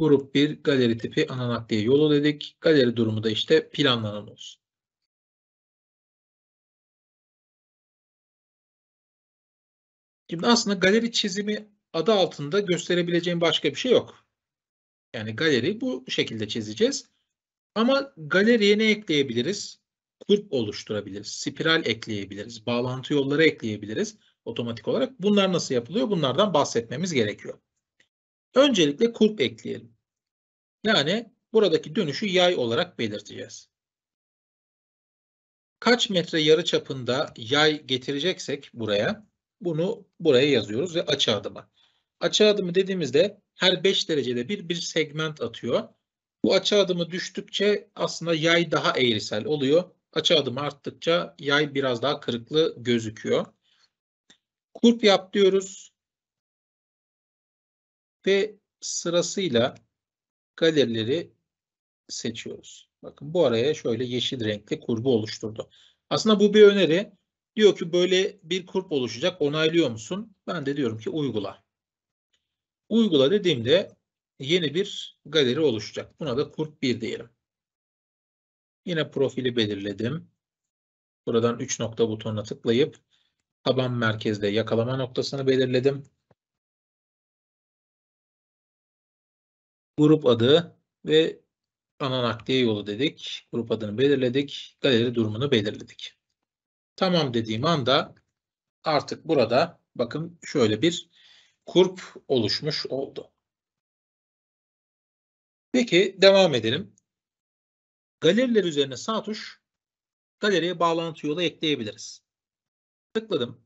Grup 1 galeri tipi ana nakliye yolu dedik. Galeri durumu da işte planlanan olsun. Şimdi aslında galeri çizimi adı altında gösterebileceğim başka bir şey yok. Yani galeri bu şekilde çizeceğiz. Ama galeriye ne ekleyebiliriz? Kulp oluşturabiliriz, spiral ekleyebiliriz, bağlantı yolları ekleyebiliriz otomatik olarak. Bunlar nasıl yapılıyor? Bunlardan bahsetmemiz gerekiyor. Öncelikle kulp ekleyelim. Yani buradaki dönüşü yay olarak belirteceğiz. Kaç metre yarı çapında yay getireceksek buraya bunu buraya yazıyoruz ve açı adımı. Açı adımı dediğimizde her 5 derecede bir bir segment atıyor. Bu açı adımı düştükçe aslında yay daha eğrisel oluyor. Açı adımı arttıkça yay biraz daha kırıklı gözüküyor. Kurp yap diyoruz ve sırasıyla galerileri seçiyoruz. Bakın bu araya şöyle yeşil renkli kurbu oluşturdu. Aslında bu bir öneri. Diyor ki böyle bir kurp oluşacak onaylıyor musun? Ben de diyorum ki uygula. Uygula dediğimde yeni bir galeri oluşacak. Buna da kurp 1 diyelim. Yine profili belirledim. Buradan 3 nokta butonuna tıklayıp taban merkezde yakalama noktasını belirledim. grup adı ve ana nakliye yolu dedik. Grup adını belirledik. Galeri durumunu belirledik. Tamam dediğim anda artık burada bakın şöyle bir kurp oluşmuş oldu. Peki devam edelim. Galeriler üzerine sağ tuş galeriye bağlantı yolu ekleyebiliriz. Tıkladım.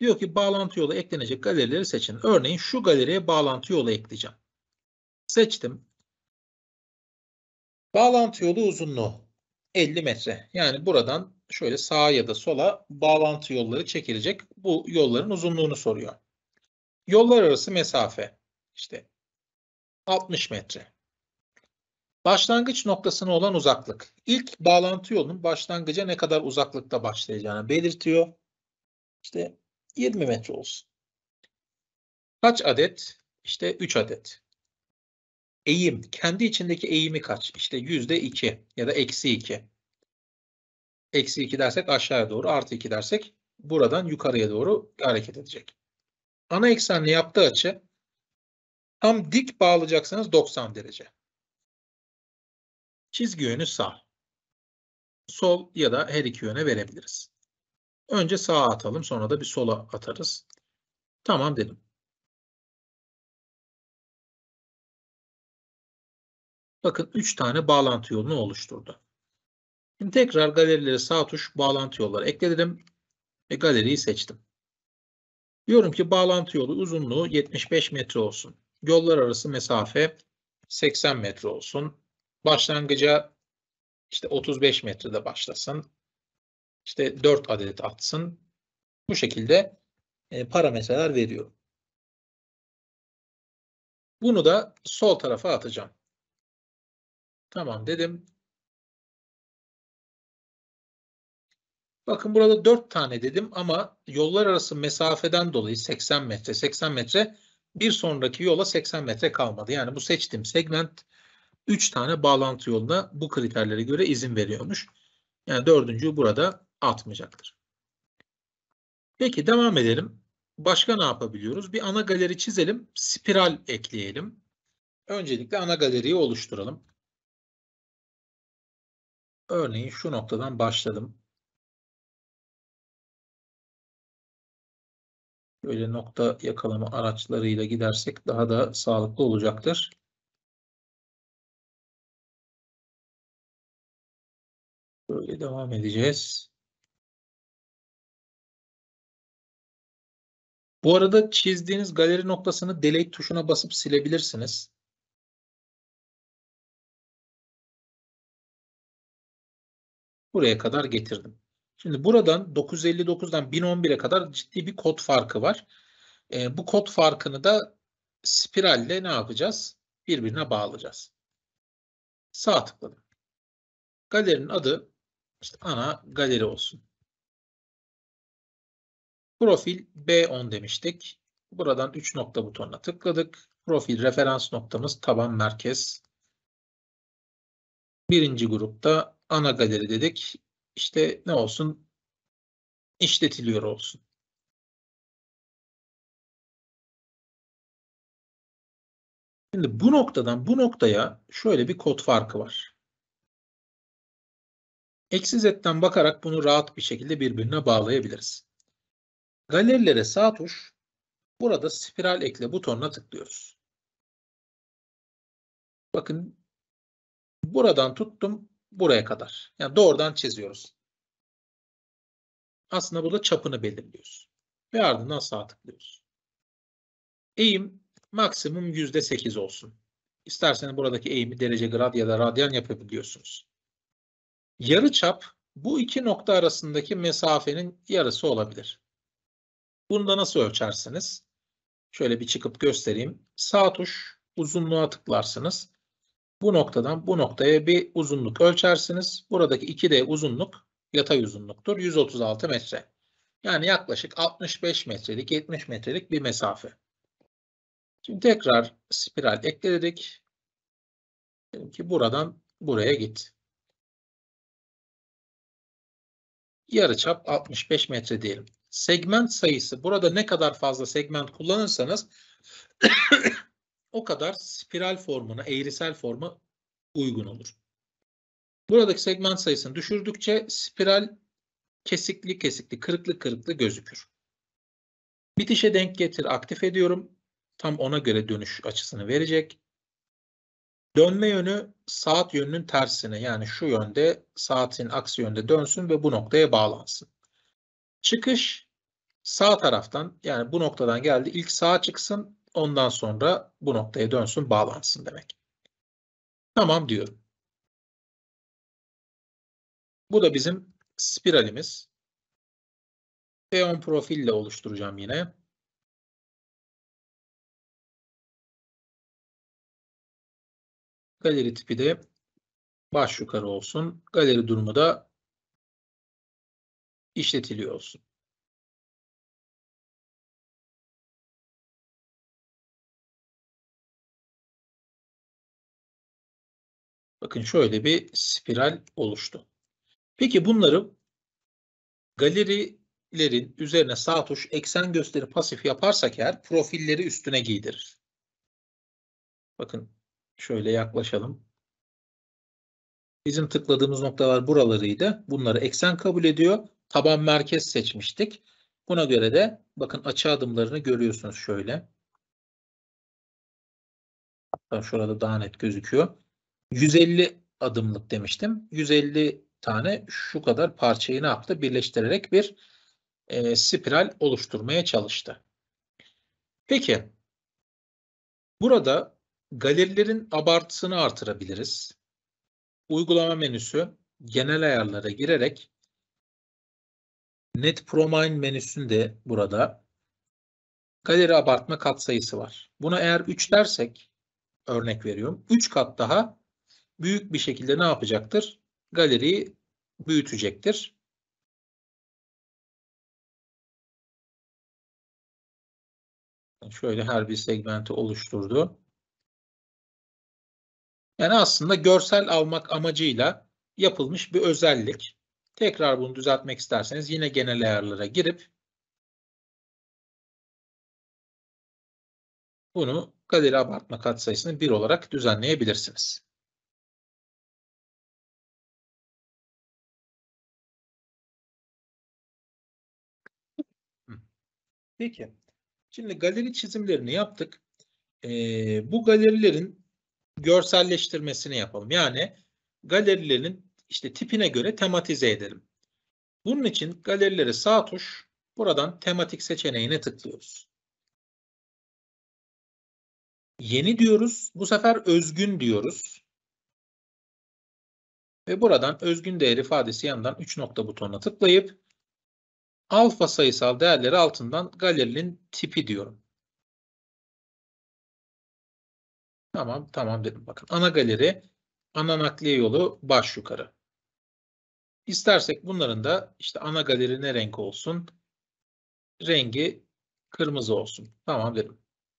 Diyor ki bağlantı yolu eklenecek galerileri seçin. Örneğin şu galeriye bağlantı yolu ekleyeceğim. Seçtim. Bağlantı yolu uzunluğu 50 metre. Yani buradan şöyle sağa ya da sola bağlantı yolları çekilecek. Bu yolların uzunluğunu soruyor. Yollar arası mesafe işte 60 metre. Başlangıç noktasına olan uzaklık. İlk bağlantı yolunun başlangıca ne kadar uzaklıkta başlayacağını belirtiyor. İşte 20 metre olsun. Kaç adet? İşte 3 adet eğim, kendi içindeki eğimi kaç? İşte yüzde iki ya da eksi iki. Eksi iki dersek aşağıya doğru, artı iki dersek buradan yukarıya doğru hareket edecek. Ana eksenle yaptığı açı tam dik bağlayacaksanız 90 derece. Çizgi yönü sağ. Sol ya da her iki yöne verebiliriz. Önce sağa atalım sonra da bir sola atarız. Tamam dedim. Bakın 3 tane bağlantı yolunu oluşturdu. Şimdi tekrar galerilere sağ tuş bağlantı yolları ekledim ve galeriyi seçtim. Diyorum ki bağlantı yolu uzunluğu 75 metre olsun. Yollar arası mesafe 80 metre olsun. Başlangıca işte 35 metrede başlasın. İşte 4 adet atsın. Bu şekilde e, parametreler veriyorum. Bunu da sol tarafa atacağım. Tamam dedim. Bakın burada 4 tane dedim ama yollar arası mesafeden dolayı 80 metre, 80 metre bir sonraki yola 80 metre kalmadı. Yani bu seçtiğim segment 3 tane bağlantı yoluna bu kriterlere göre izin veriyormuş. Yani dördüncü burada atmayacaktır. Peki devam edelim. Başka ne yapabiliyoruz? Bir ana galeri çizelim, spiral ekleyelim. Öncelikle ana galeriyi oluşturalım. Örneğin şu noktadan başladım. Böyle nokta yakalama araçlarıyla gidersek daha da sağlıklı olacaktır. Böyle devam edeceğiz. Bu arada çizdiğiniz galeri noktasını delete tuşuna basıp silebilirsiniz. Buraya kadar getirdim. Şimdi buradan 959'dan 1011'e kadar ciddi bir kod farkı var. E, bu kod farkını da spiralle ne yapacağız? Birbirine bağlayacağız. Sağ tıkladım. Galerinin adı işte ana galeri olsun. Profil B10 demiştik. Buradan 3 nokta butonuna tıkladık. Profil referans noktamız taban merkez. Birinci grupta ana galeri dedik. İşte ne olsun? İşletiliyor olsun. Şimdi bu noktadan bu noktaya şöyle bir kod farkı var. Eksiz etten bakarak bunu rahat bir şekilde birbirine bağlayabiliriz. Galerilere sağ tuş, burada spiral ekle butonuna tıklıyoruz. Bakın buradan tuttum, buraya kadar. Yani doğrudan çiziyoruz. Aslında burada çapını belirliyoruz. Ve ardından sağ tıklıyoruz. Eğim maksimum %8 olsun. İsterseniz buradaki eğimi derece grad ya da radyan yapabiliyorsunuz. Yarı çap bu iki nokta arasındaki mesafenin yarısı olabilir. Bunu da nasıl ölçersiniz? Şöyle bir çıkıp göstereyim. Sağ tuş uzunluğa tıklarsınız. Bu noktadan bu noktaya bir uzunluk ölçersiniz. Buradaki 2D uzunluk yatay uzunluktur. 136 metre. Yani yaklaşık 65 metrelik 70 metrelik bir mesafe. Şimdi tekrar spiral ekledik. Dedim ki buradan buraya git. Yarı çap 65 metre diyelim. Segment sayısı burada ne kadar fazla segment kullanırsanız o kadar spiral formuna, eğrisel forma uygun olur. Buradaki segment sayısını düşürdükçe spiral kesikli kesikli, kırıklı kırıklı gözükür. Bitişe denk getir aktif ediyorum. Tam ona göre dönüş açısını verecek. Dönme yönü saat yönünün tersine yani şu yönde saatin aksi yönde dönsün ve bu noktaya bağlansın. Çıkış sağ taraftan yani bu noktadan geldi. İlk sağa çıksın Ondan sonra bu noktaya dönsün, bağlansın demek. Tamam diyorum. Bu da bizim spiralimiz. P10 profille oluşturacağım yine. Galeri tipi de baş yukarı olsun. Galeri durumu da işletiliyor olsun. Bakın şöyle bir spiral oluştu. Peki bunları galerilerin üzerine sağ tuş eksen gösteri pasif yaparsak eğer profilleri üstüne giydirir. Bakın şöyle yaklaşalım. Bizim tıkladığımız noktalar buralarıydı. Bunları eksen kabul ediyor. Taban merkez seçmiştik. Buna göre de bakın açı adımlarını görüyorsunuz şöyle. şurada daha net gözüküyor. 150 adımlık demiştim. 150 tane şu kadar parçayı ne yaptı? Birleştirerek bir e, spiral oluşturmaya çalıştı. Peki burada galerilerin abartısını artırabiliriz. Uygulama menüsü genel ayarlara girerek Net Promine menüsünde burada galeri abartma katsayısı var. Buna eğer 3 dersek örnek veriyorum. 3 kat daha büyük bir şekilde ne yapacaktır? Galeriyi büyütecektir. Şöyle her bir segmenti oluşturdu. Yani aslında görsel almak amacıyla yapılmış bir özellik. Tekrar bunu düzeltmek isterseniz yine genel ayarlara girip bunu galeri abartma katsayısını 1 olarak düzenleyebilirsiniz. Peki. Şimdi galeri çizimlerini yaptık. Ee, bu galerilerin görselleştirmesini yapalım. Yani galerilerin işte tipine göre tematize edelim. Bunun için galerilere sağ tuş, buradan tematik seçeneğine tıklıyoruz. Yeni diyoruz. Bu sefer özgün diyoruz. Ve buradan özgün değer ifadesi yanından 3 nokta butonuna tıklayıp alfa sayısal değerleri altından galerinin tipi diyorum. Tamam, tamam dedim. Bakın ana galeri, ana nakliye yolu baş yukarı. İstersek bunların da işte ana galeri ne renk olsun? Rengi kırmızı olsun. Tamam dedim.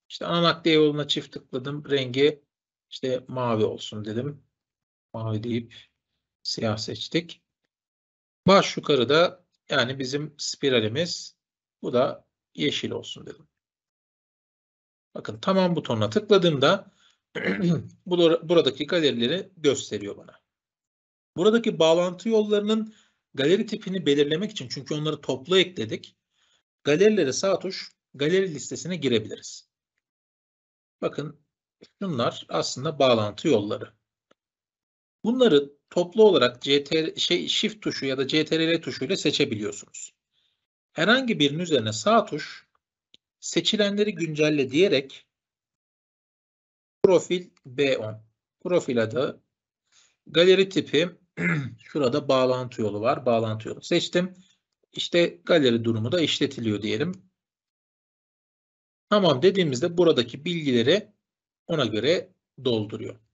İşte ana nakliye yoluna çift tıkladım. Rengi işte mavi olsun dedim. Mavi deyip siyah seçtik. Baş yukarıda yani bizim spiralimiz bu da yeşil olsun dedim. Bakın tamam butonuna tıkladığımda buradaki galerileri gösteriyor bana. Buradaki bağlantı yollarının galeri tipini belirlemek için çünkü onları toplu ekledik. Galerilere sağ tuş galeri listesine girebiliriz. Bakın bunlar aslında bağlantı yolları. Bunları toplu olarak CTR, şey, Shift tuşu ya da CTRL tuşuyla seçebiliyorsunuz. Herhangi birinin üzerine sağ tuş seçilenleri güncelle diyerek profil B10 profil adı galeri tipi şurada bağlantı yolu var. Bağlantı yolu seçtim. İşte galeri durumu da işletiliyor diyelim. Tamam dediğimizde buradaki bilgileri ona göre dolduruyor.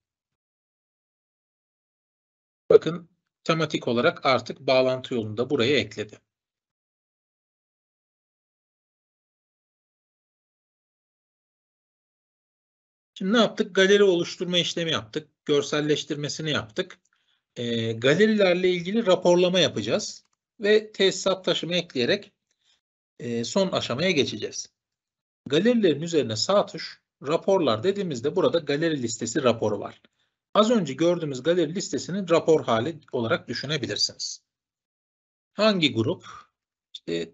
Bakın tematik olarak artık bağlantı yolunda buraya ekledi. Şimdi ne yaptık? Galeri oluşturma işlemi yaptık. Görselleştirmesini yaptık. E, galerilerle ilgili raporlama yapacağız. Ve tesisat taşıma ekleyerek e, son aşamaya geçeceğiz. Galerilerin üzerine sağ tuş raporlar dediğimizde burada galeri listesi raporu var. Az önce gördüğümüz galeri listesini rapor hali olarak düşünebilirsiniz. Hangi grup? İşte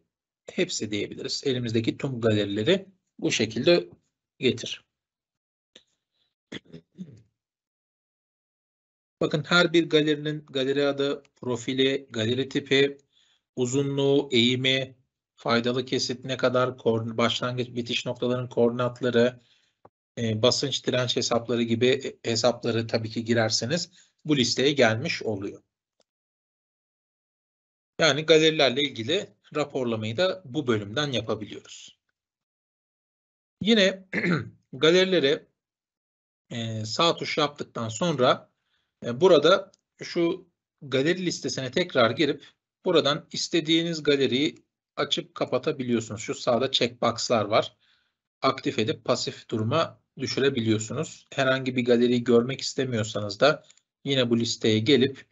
hepsi diyebiliriz. Elimizdeki tüm galerileri bu şekilde getir. Bakın her bir galerinin galeri adı, profili, galeri tipi, uzunluğu, eğimi, faydalı kesit ne kadar, başlangıç bitiş noktalarının koordinatları, e, basınç direnç hesapları gibi e, hesapları tabii ki girerseniz bu listeye gelmiş oluyor. Yani galerilerle ilgili raporlamayı da bu bölümden yapabiliyoruz. Yine galerilere e, sağ tuş yaptıktan sonra e, burada şu galeri listesine tekrar girip buradan istediğiniz galeriyi açıp kapatabiliyorsunuz. Şu sağda checkbox'lar var. Aktif edip pasif duruma düşürebiliyorsunuz. Herhangi bir galeriyi görmek istemiyorsanız da yine bu listeye gelip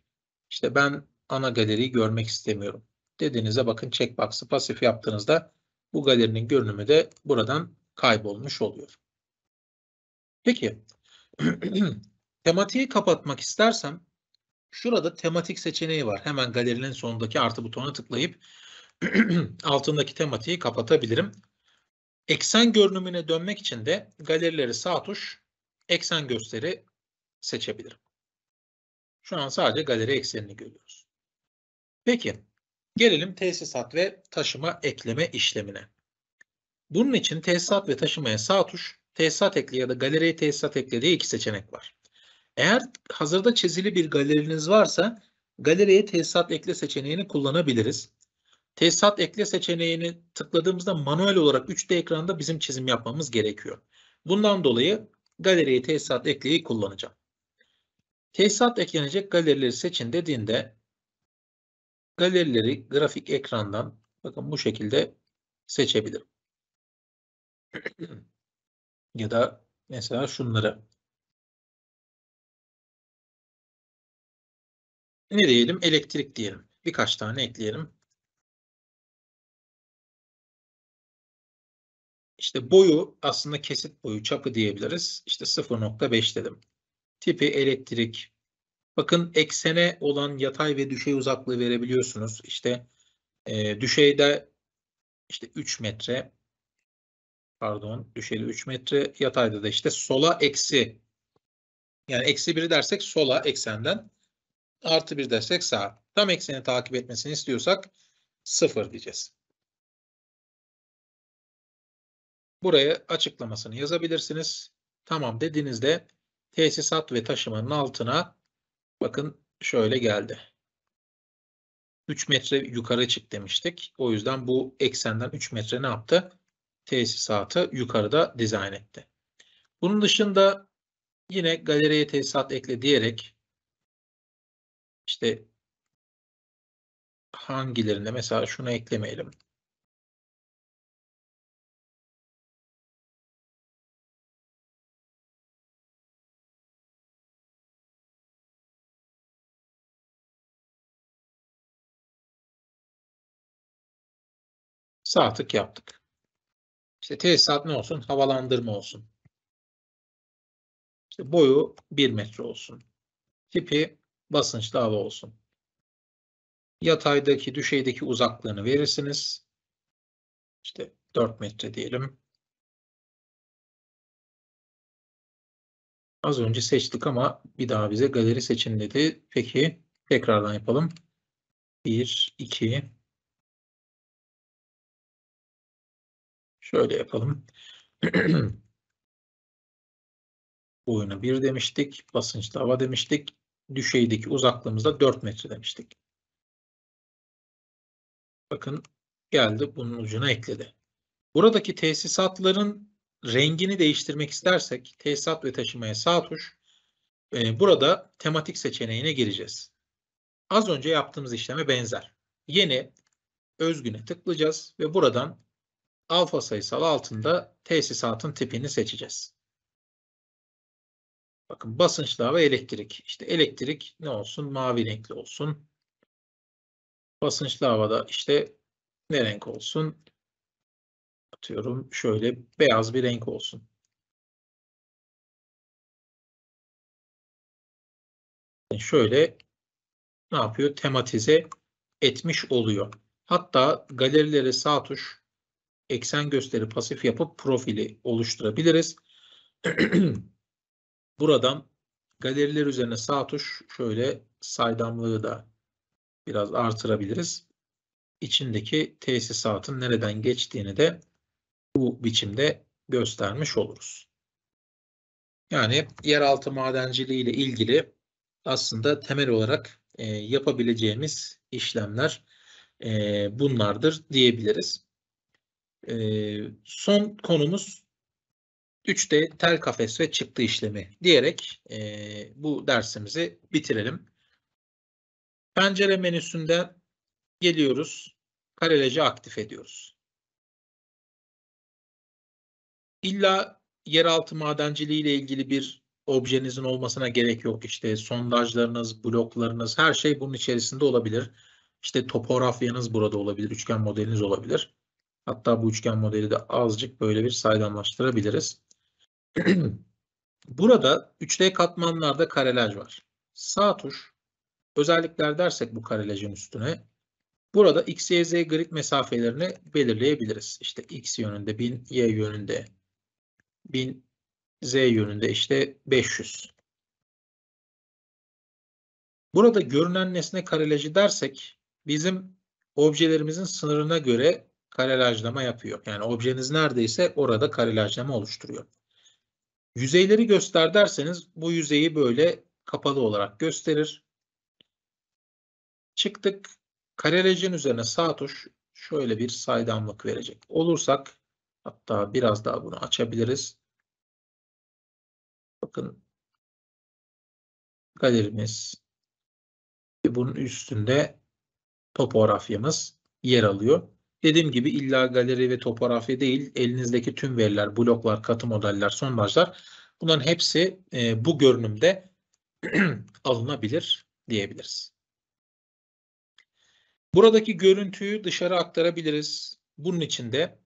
işte ben ana galeriyi görmek istemiyorum dediğinizde bakın checkbox'ı pasif yaptığınızda bu galerinin görünümü de buradan kaybolmuş oluyor. Peki tematiği kapatmak istersem şurada tematik seçeneği var. Hemen galerinin sonundaki artı butona tıklayıp altındaki tematiği kapatabilirim. Eksen görünümüne dönmek için de galerileri sağ tuş eksen gösteri seçebilirim. Şu an sadece galeri eksenini görüyoruz. Peki gelelim tesisat ve taşıma ekleme işlemine. Bunun için tesisat ve taşımaya sağ tuş, tesisat ekle ya da galeriye tesisat ekle diye iki seçenek var. Eğer hazırda çizili bir galeriniz varsa galeriye tesisat ekle seçeneğini kullanabiliriz. Tesisat ekle seçeneğini tıkladığımızda manuel olarak 3D ekranda bizim çizim yapmamız gerekiyor. Bundan dolayı galeriye tesisat ekleyi kullanacağım. Tesisat eklenecek galerileri seçin dediğinde galerileri grafik ekrandan bakın bu şekilde seçebilirim. ya da mesela şunları. Ne diyelim? Elektrik diyelim. Birkaç tane ekleyelim. İşte boyu aslında kesit boyu çapı diyebiliriz. İşte 0.5 dedim. Tipi elektrik. Bakın eksene olan yatay ve düşey uzaklığı verebiliyorsunuz. İşte e, düşeyde işte 3 metre pardon düşeyde 3 metre yatayda da işte sola eksi yani eksi 1 dersek sola eksenden artı 1 dersek sağ. Tam ekseni takip etmesini istiyorsak 0 diyeceğiz. Buraya açıklamasını yazabilirsiniz. Tamam dediğinizde tesisat ve taşımanın altına bakın şöyle geldi. 3 metre yukarı çık demiştik. O yüzden bu eksenden 3 metre ne yaptı? Tesisatı yukarıda dizayn etti. Bunun dışında yine galeriye tesisat ekle diyerek işte hangilerinde mesela şunu eklemeyelim. Sağ tık yaptık. İşte tesisat ne olsun? Havalandırma olsun. İşte boyu 1 metre olsun. Tipi basınçlı hava olsun. Yataydaki, düşeydeki uzaklığını verirsiniz. İşte 4 metre diyelim. Az önce seçtik ama bir daha bize galeri seçin dedi. Peki tekrardan yapalım. 1, 2, Şöyle yapalım. Boyuna 1 demiştik. Basınçlı hava demiştik. Düşeydeki uzaklığımızda 4 metre demiştik. Bakın geldi bunun ucuna ekledi. Buradaki tesisatların rengini değiştirmek istersek tesisat ve taşımaya sağ tuş e, burada tematik seçeneğine gireceğiz. Az önce yaptığımız işleme benzer. Yeni özgüne tıklayacağız ve buradan alfa sayısal altında tesisatın tipini seçeceğiz. Bakın basınçlar ve elektrik. İşte elektrik ne olsun? Mavi renkli olsun. Basınçlı havada işte ne renk olsun? Atıyorum şöyle beyaz bir renk olsun. Şöyle ne yapıyor? Tematize etmiş oluyor. Hatta galerilere sağ tuş eksen gösteri pasif yapıp profili oluşturabiliriz. Buradan galeriler üzerine sağ tuş şöyle saydamlığı da biraz artırabiliriz. İçindeki tesisatın nereden geçtiğini de bu biçimde göstermiş oluruz. Yani yeraltı madenciliği ile ilgili aslında temel olarak e, yapabileceğimiz işlemler e, bunlardır diyebiliriz. Ee, son konumuz 3D tel kafes ve çıktı işlemi diyerek e, bu dersimizi bitirelim. Pencere menüsünde geliyoruz. Kareleci aktif ediyoruz. İlla yeraltı madenciliği ile ilgili bir objenizin olmasına gerek yok. İşte sondajlarınız, bloklarınız her şey bunun içerisinde olabilir. İşte topografyanız burada olabilir, üçgen modeliniz olabilir. Hatta bu üçgen modeli de azıcık böyle bir saydamlaştırabiliriz. Burada 3D katmanlarda karelaj var. Sağ tuş özellikler dersek bu karelajın üstüne burada x, y, z grid mesafelerini belirleyebiliriz. İşte x yönünde 1000, y yönünde 1000, z yönünde işte 500. Burada görünen nesne karelajı dersek bizim objelerimizin sınırına göre karelajlama yapıyor. Yani objeniz neredeyse orada karelajlama oluşturuyor. Yüzeyleri göster derseniz bu yüzeyi böyle kapalı olarak gösterir. Çıktık. Karelajın üzerine sağ tuş şöyle bir saydamlık verecek. Olursak hatta biraz daha bunu açabiliriz. Bakın galerimiz bunun üstünde topografyamız yer alıyor. Dediğim gibi illa galeri ve topografi değil, elinizdeki tüm veriler, bloklar, katı modeller, sondajlar bunların hepsi e, bu görünümde alınabilir diyebiliriz. Buradaki görüntüyü dışarı aktarabiliriz. Bunun için de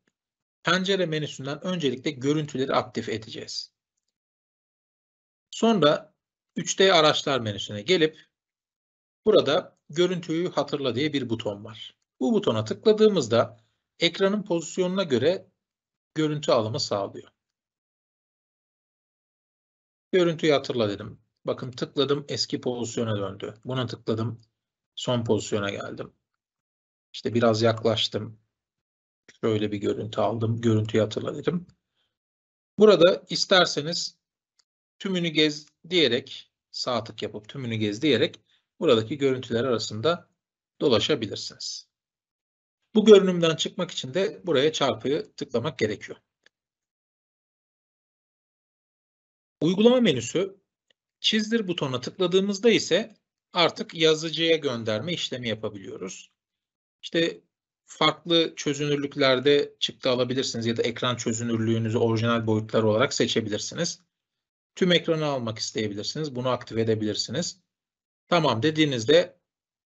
pencere menüsünden öncelikle görüntüleri aktif edeceğiz. Sonra 3D araçlar menüsüne gelip burada görüntüyü hatırla diye bir buton var. Bu butona tıkladığımızda ekranın pozisyonuna göre görüntü alımı sağlıyor. Görüntüyü hatırla dedim. Bakın tıkladım eski pozisyona döndü. Buna tıkladım son pozisyona geldim. İşte biraz yaklaştım. Şöyle bir görüntü aldım. Görüntüyü hatırla dedim. Burada isterseniz tümünü gez diyerek sağ tık yapıp tümünü gez diyerek buradaki görüntüler arasında dolaşabilirsiniz. Bu görünümden çıkmak için de buraya çarpıyı tıklamak gerekiyor. Uygulama menüsü çizdir butonuna tıkladığımızda ise artık yazıcıya gönderme işlemi yapabiliyoruz. İşte farklı çözünürlüklerde çıktı alabilirsiniz ya da ekran çözünürlüğünüzü orijinal boyutlar olarak seçebilirsiniz. Tüm ekranı almak isteyebilirsiniz. Bunu aktif edebilirsiniz. Tamam dediğinizde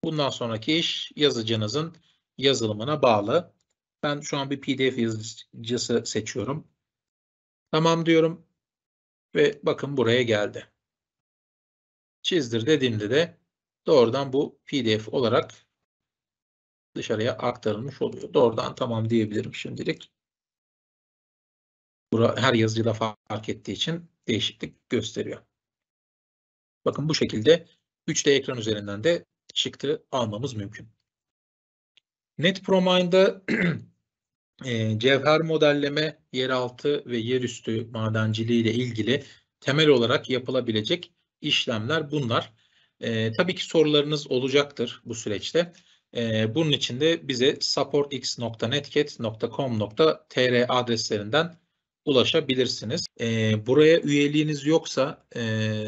bundan sonraki iş yazıcınızın yazılımına bağlı. Ben şu an bir PDF yazıcısı seçiyorum. Tamam diyorum. Ve bakın buraya geldi. Çizdir dediğimde de doğrudan bu PDF olarak dışarıya aktarılmış oluyor. Doğrudan tamam diyebilirim şimdilik. Bura her yazıcıda fark ettiği için değişiklik gösteriyor. Bakın bu şekilde 3D ekran üzerinden de çıktı almamız mümkün. NetPromine'da e, cevher modelleme yeraltı ve yerüstü madenciliği ile ilgili temel olarak yapılabilecek işlemler bunlar. E, tabii ki sorularınız olacaktır bu süreçte. E, bunun için de bize supportx.netcat.com.tr adreslerinden ulaşabilirsiniz. E, buraya üyeliğiniz yoksa e,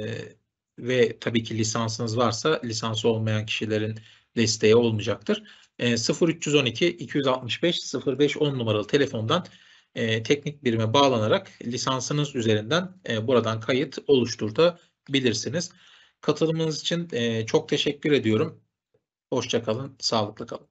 ve tabii ki lisansınız varsa lisans olmayan kişilerin desteği olmayacaktır e, 0312 265 0510 numaralı telefondan e, teknik birime bağlanarak lisansınız üzerinden e, buradan kayıt oluşturabilirsiniz. Katılımınız için e, çok teşekkür ediyorum. Hoşçakalın, sağlıklı kalın.